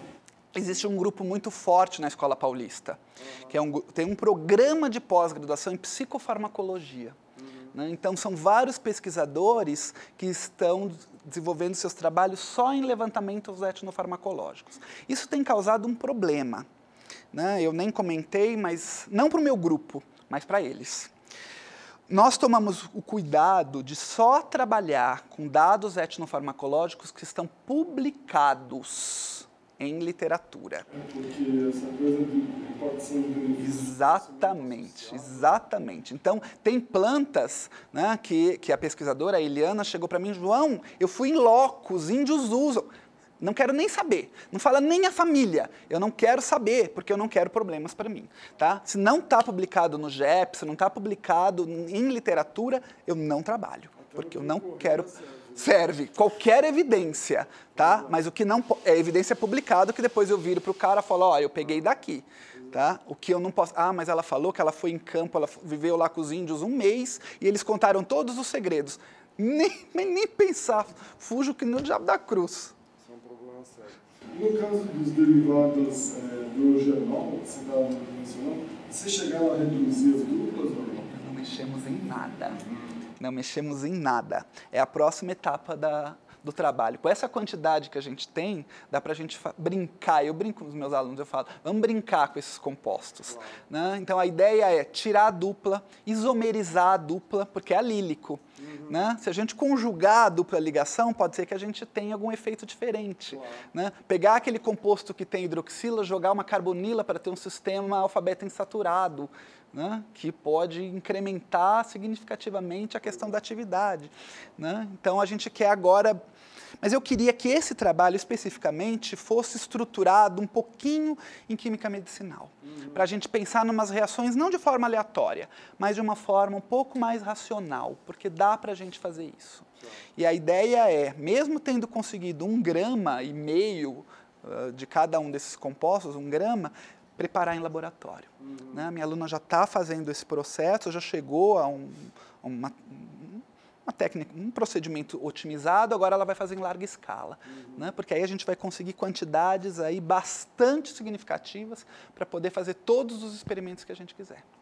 existe um grupo muito forte na escola paulista, uhum. que é um, tem um programa de pós-graduação em psicofarmacologia. Uhum. Né? Então, são vários pesquisadores que estão desenvolvendo seus trabalhos só em levantamentos etnofarmacológicos. Isso tem causado um problema. Né? Eu nem comentei, mas não para o meu grupo, mas para eles nós tomamos o cuidado de só trabalhar com dados etnofarmacológicos que estão publicados em literatura. É porque essa coisa de pode ser Exatamente, exatamente. Então, tem plantas né, que, que a pesquisadora Eliana chegou para mim, João, eu fui em locos, índios usam. Não quero nem saber. Não fala nem a família. Eu não quero saber, porque eu não quero problemas para mim. Tá? Se não está publicado no Jeps, se não está publicado em literatura, eu não trabalho. Então, porque eu não quero. Serve qualquer evidência, tá? Mas o que não é evidência publicada que depois eu viro para o cara e falo, ó, oh, eu peguei daqui, tá? O que eu não posso. Ah, mas ela falou que ela foi em campo, ela viveu lá com os índios um mês e eles contaram todos os segredos. Nem, nem, nem pensar. Fujo que no diabo da cruz. No caso dos derivados é, do genoma, você estava tá mencionando, você chegava a reduzir as duplas ou não? Não mexemos em nada. Não mexemos em nada. É a próxima etapa da do trabalho. Com essa quantidade que a gente tem, dá para a gente brincar. Eu brinco com os meus alunos, eu falo, vamos brincar com esses compostos. Né? Então, a ideia é tirar a dupla, isomerizar a dupla, porque é alílico. Uhum. Né? Se a gente conjugar a dupla ligação, pode ser que a gente tenha algum efeito diferente. Né? Pegar aquele composto que tem hidroxila, jogar uma carbonila para ter um sistema alfabeto insaturado. Né? que pode incrementar significativamente a questão da atividade. Né? Então, a gente quer agora mas eu queria que esse trabalho especificamente fosse estruturado um pouquinho em química medicinal, uhum. para a gente pensar em umas reações não de forma aleatória, mas de uma forma um pouco mais racional, porque dá para a gente fazer isso. E a ideia é, mesmo tendo conseguido um grama e meio uh, de cada um desses compostos, um grama, preparar em laboratório. Uhum. Né? Minha aluna já está fazendo esse processo, já chegou a um, uma, uma técnica, um procedimento otimizado, agora ela vai fazer em larga escala, uhum. né? porque aí a gente vai conseguir quantidades aí bastante significativas para poder fazer todos os experimentos que a gente quiser.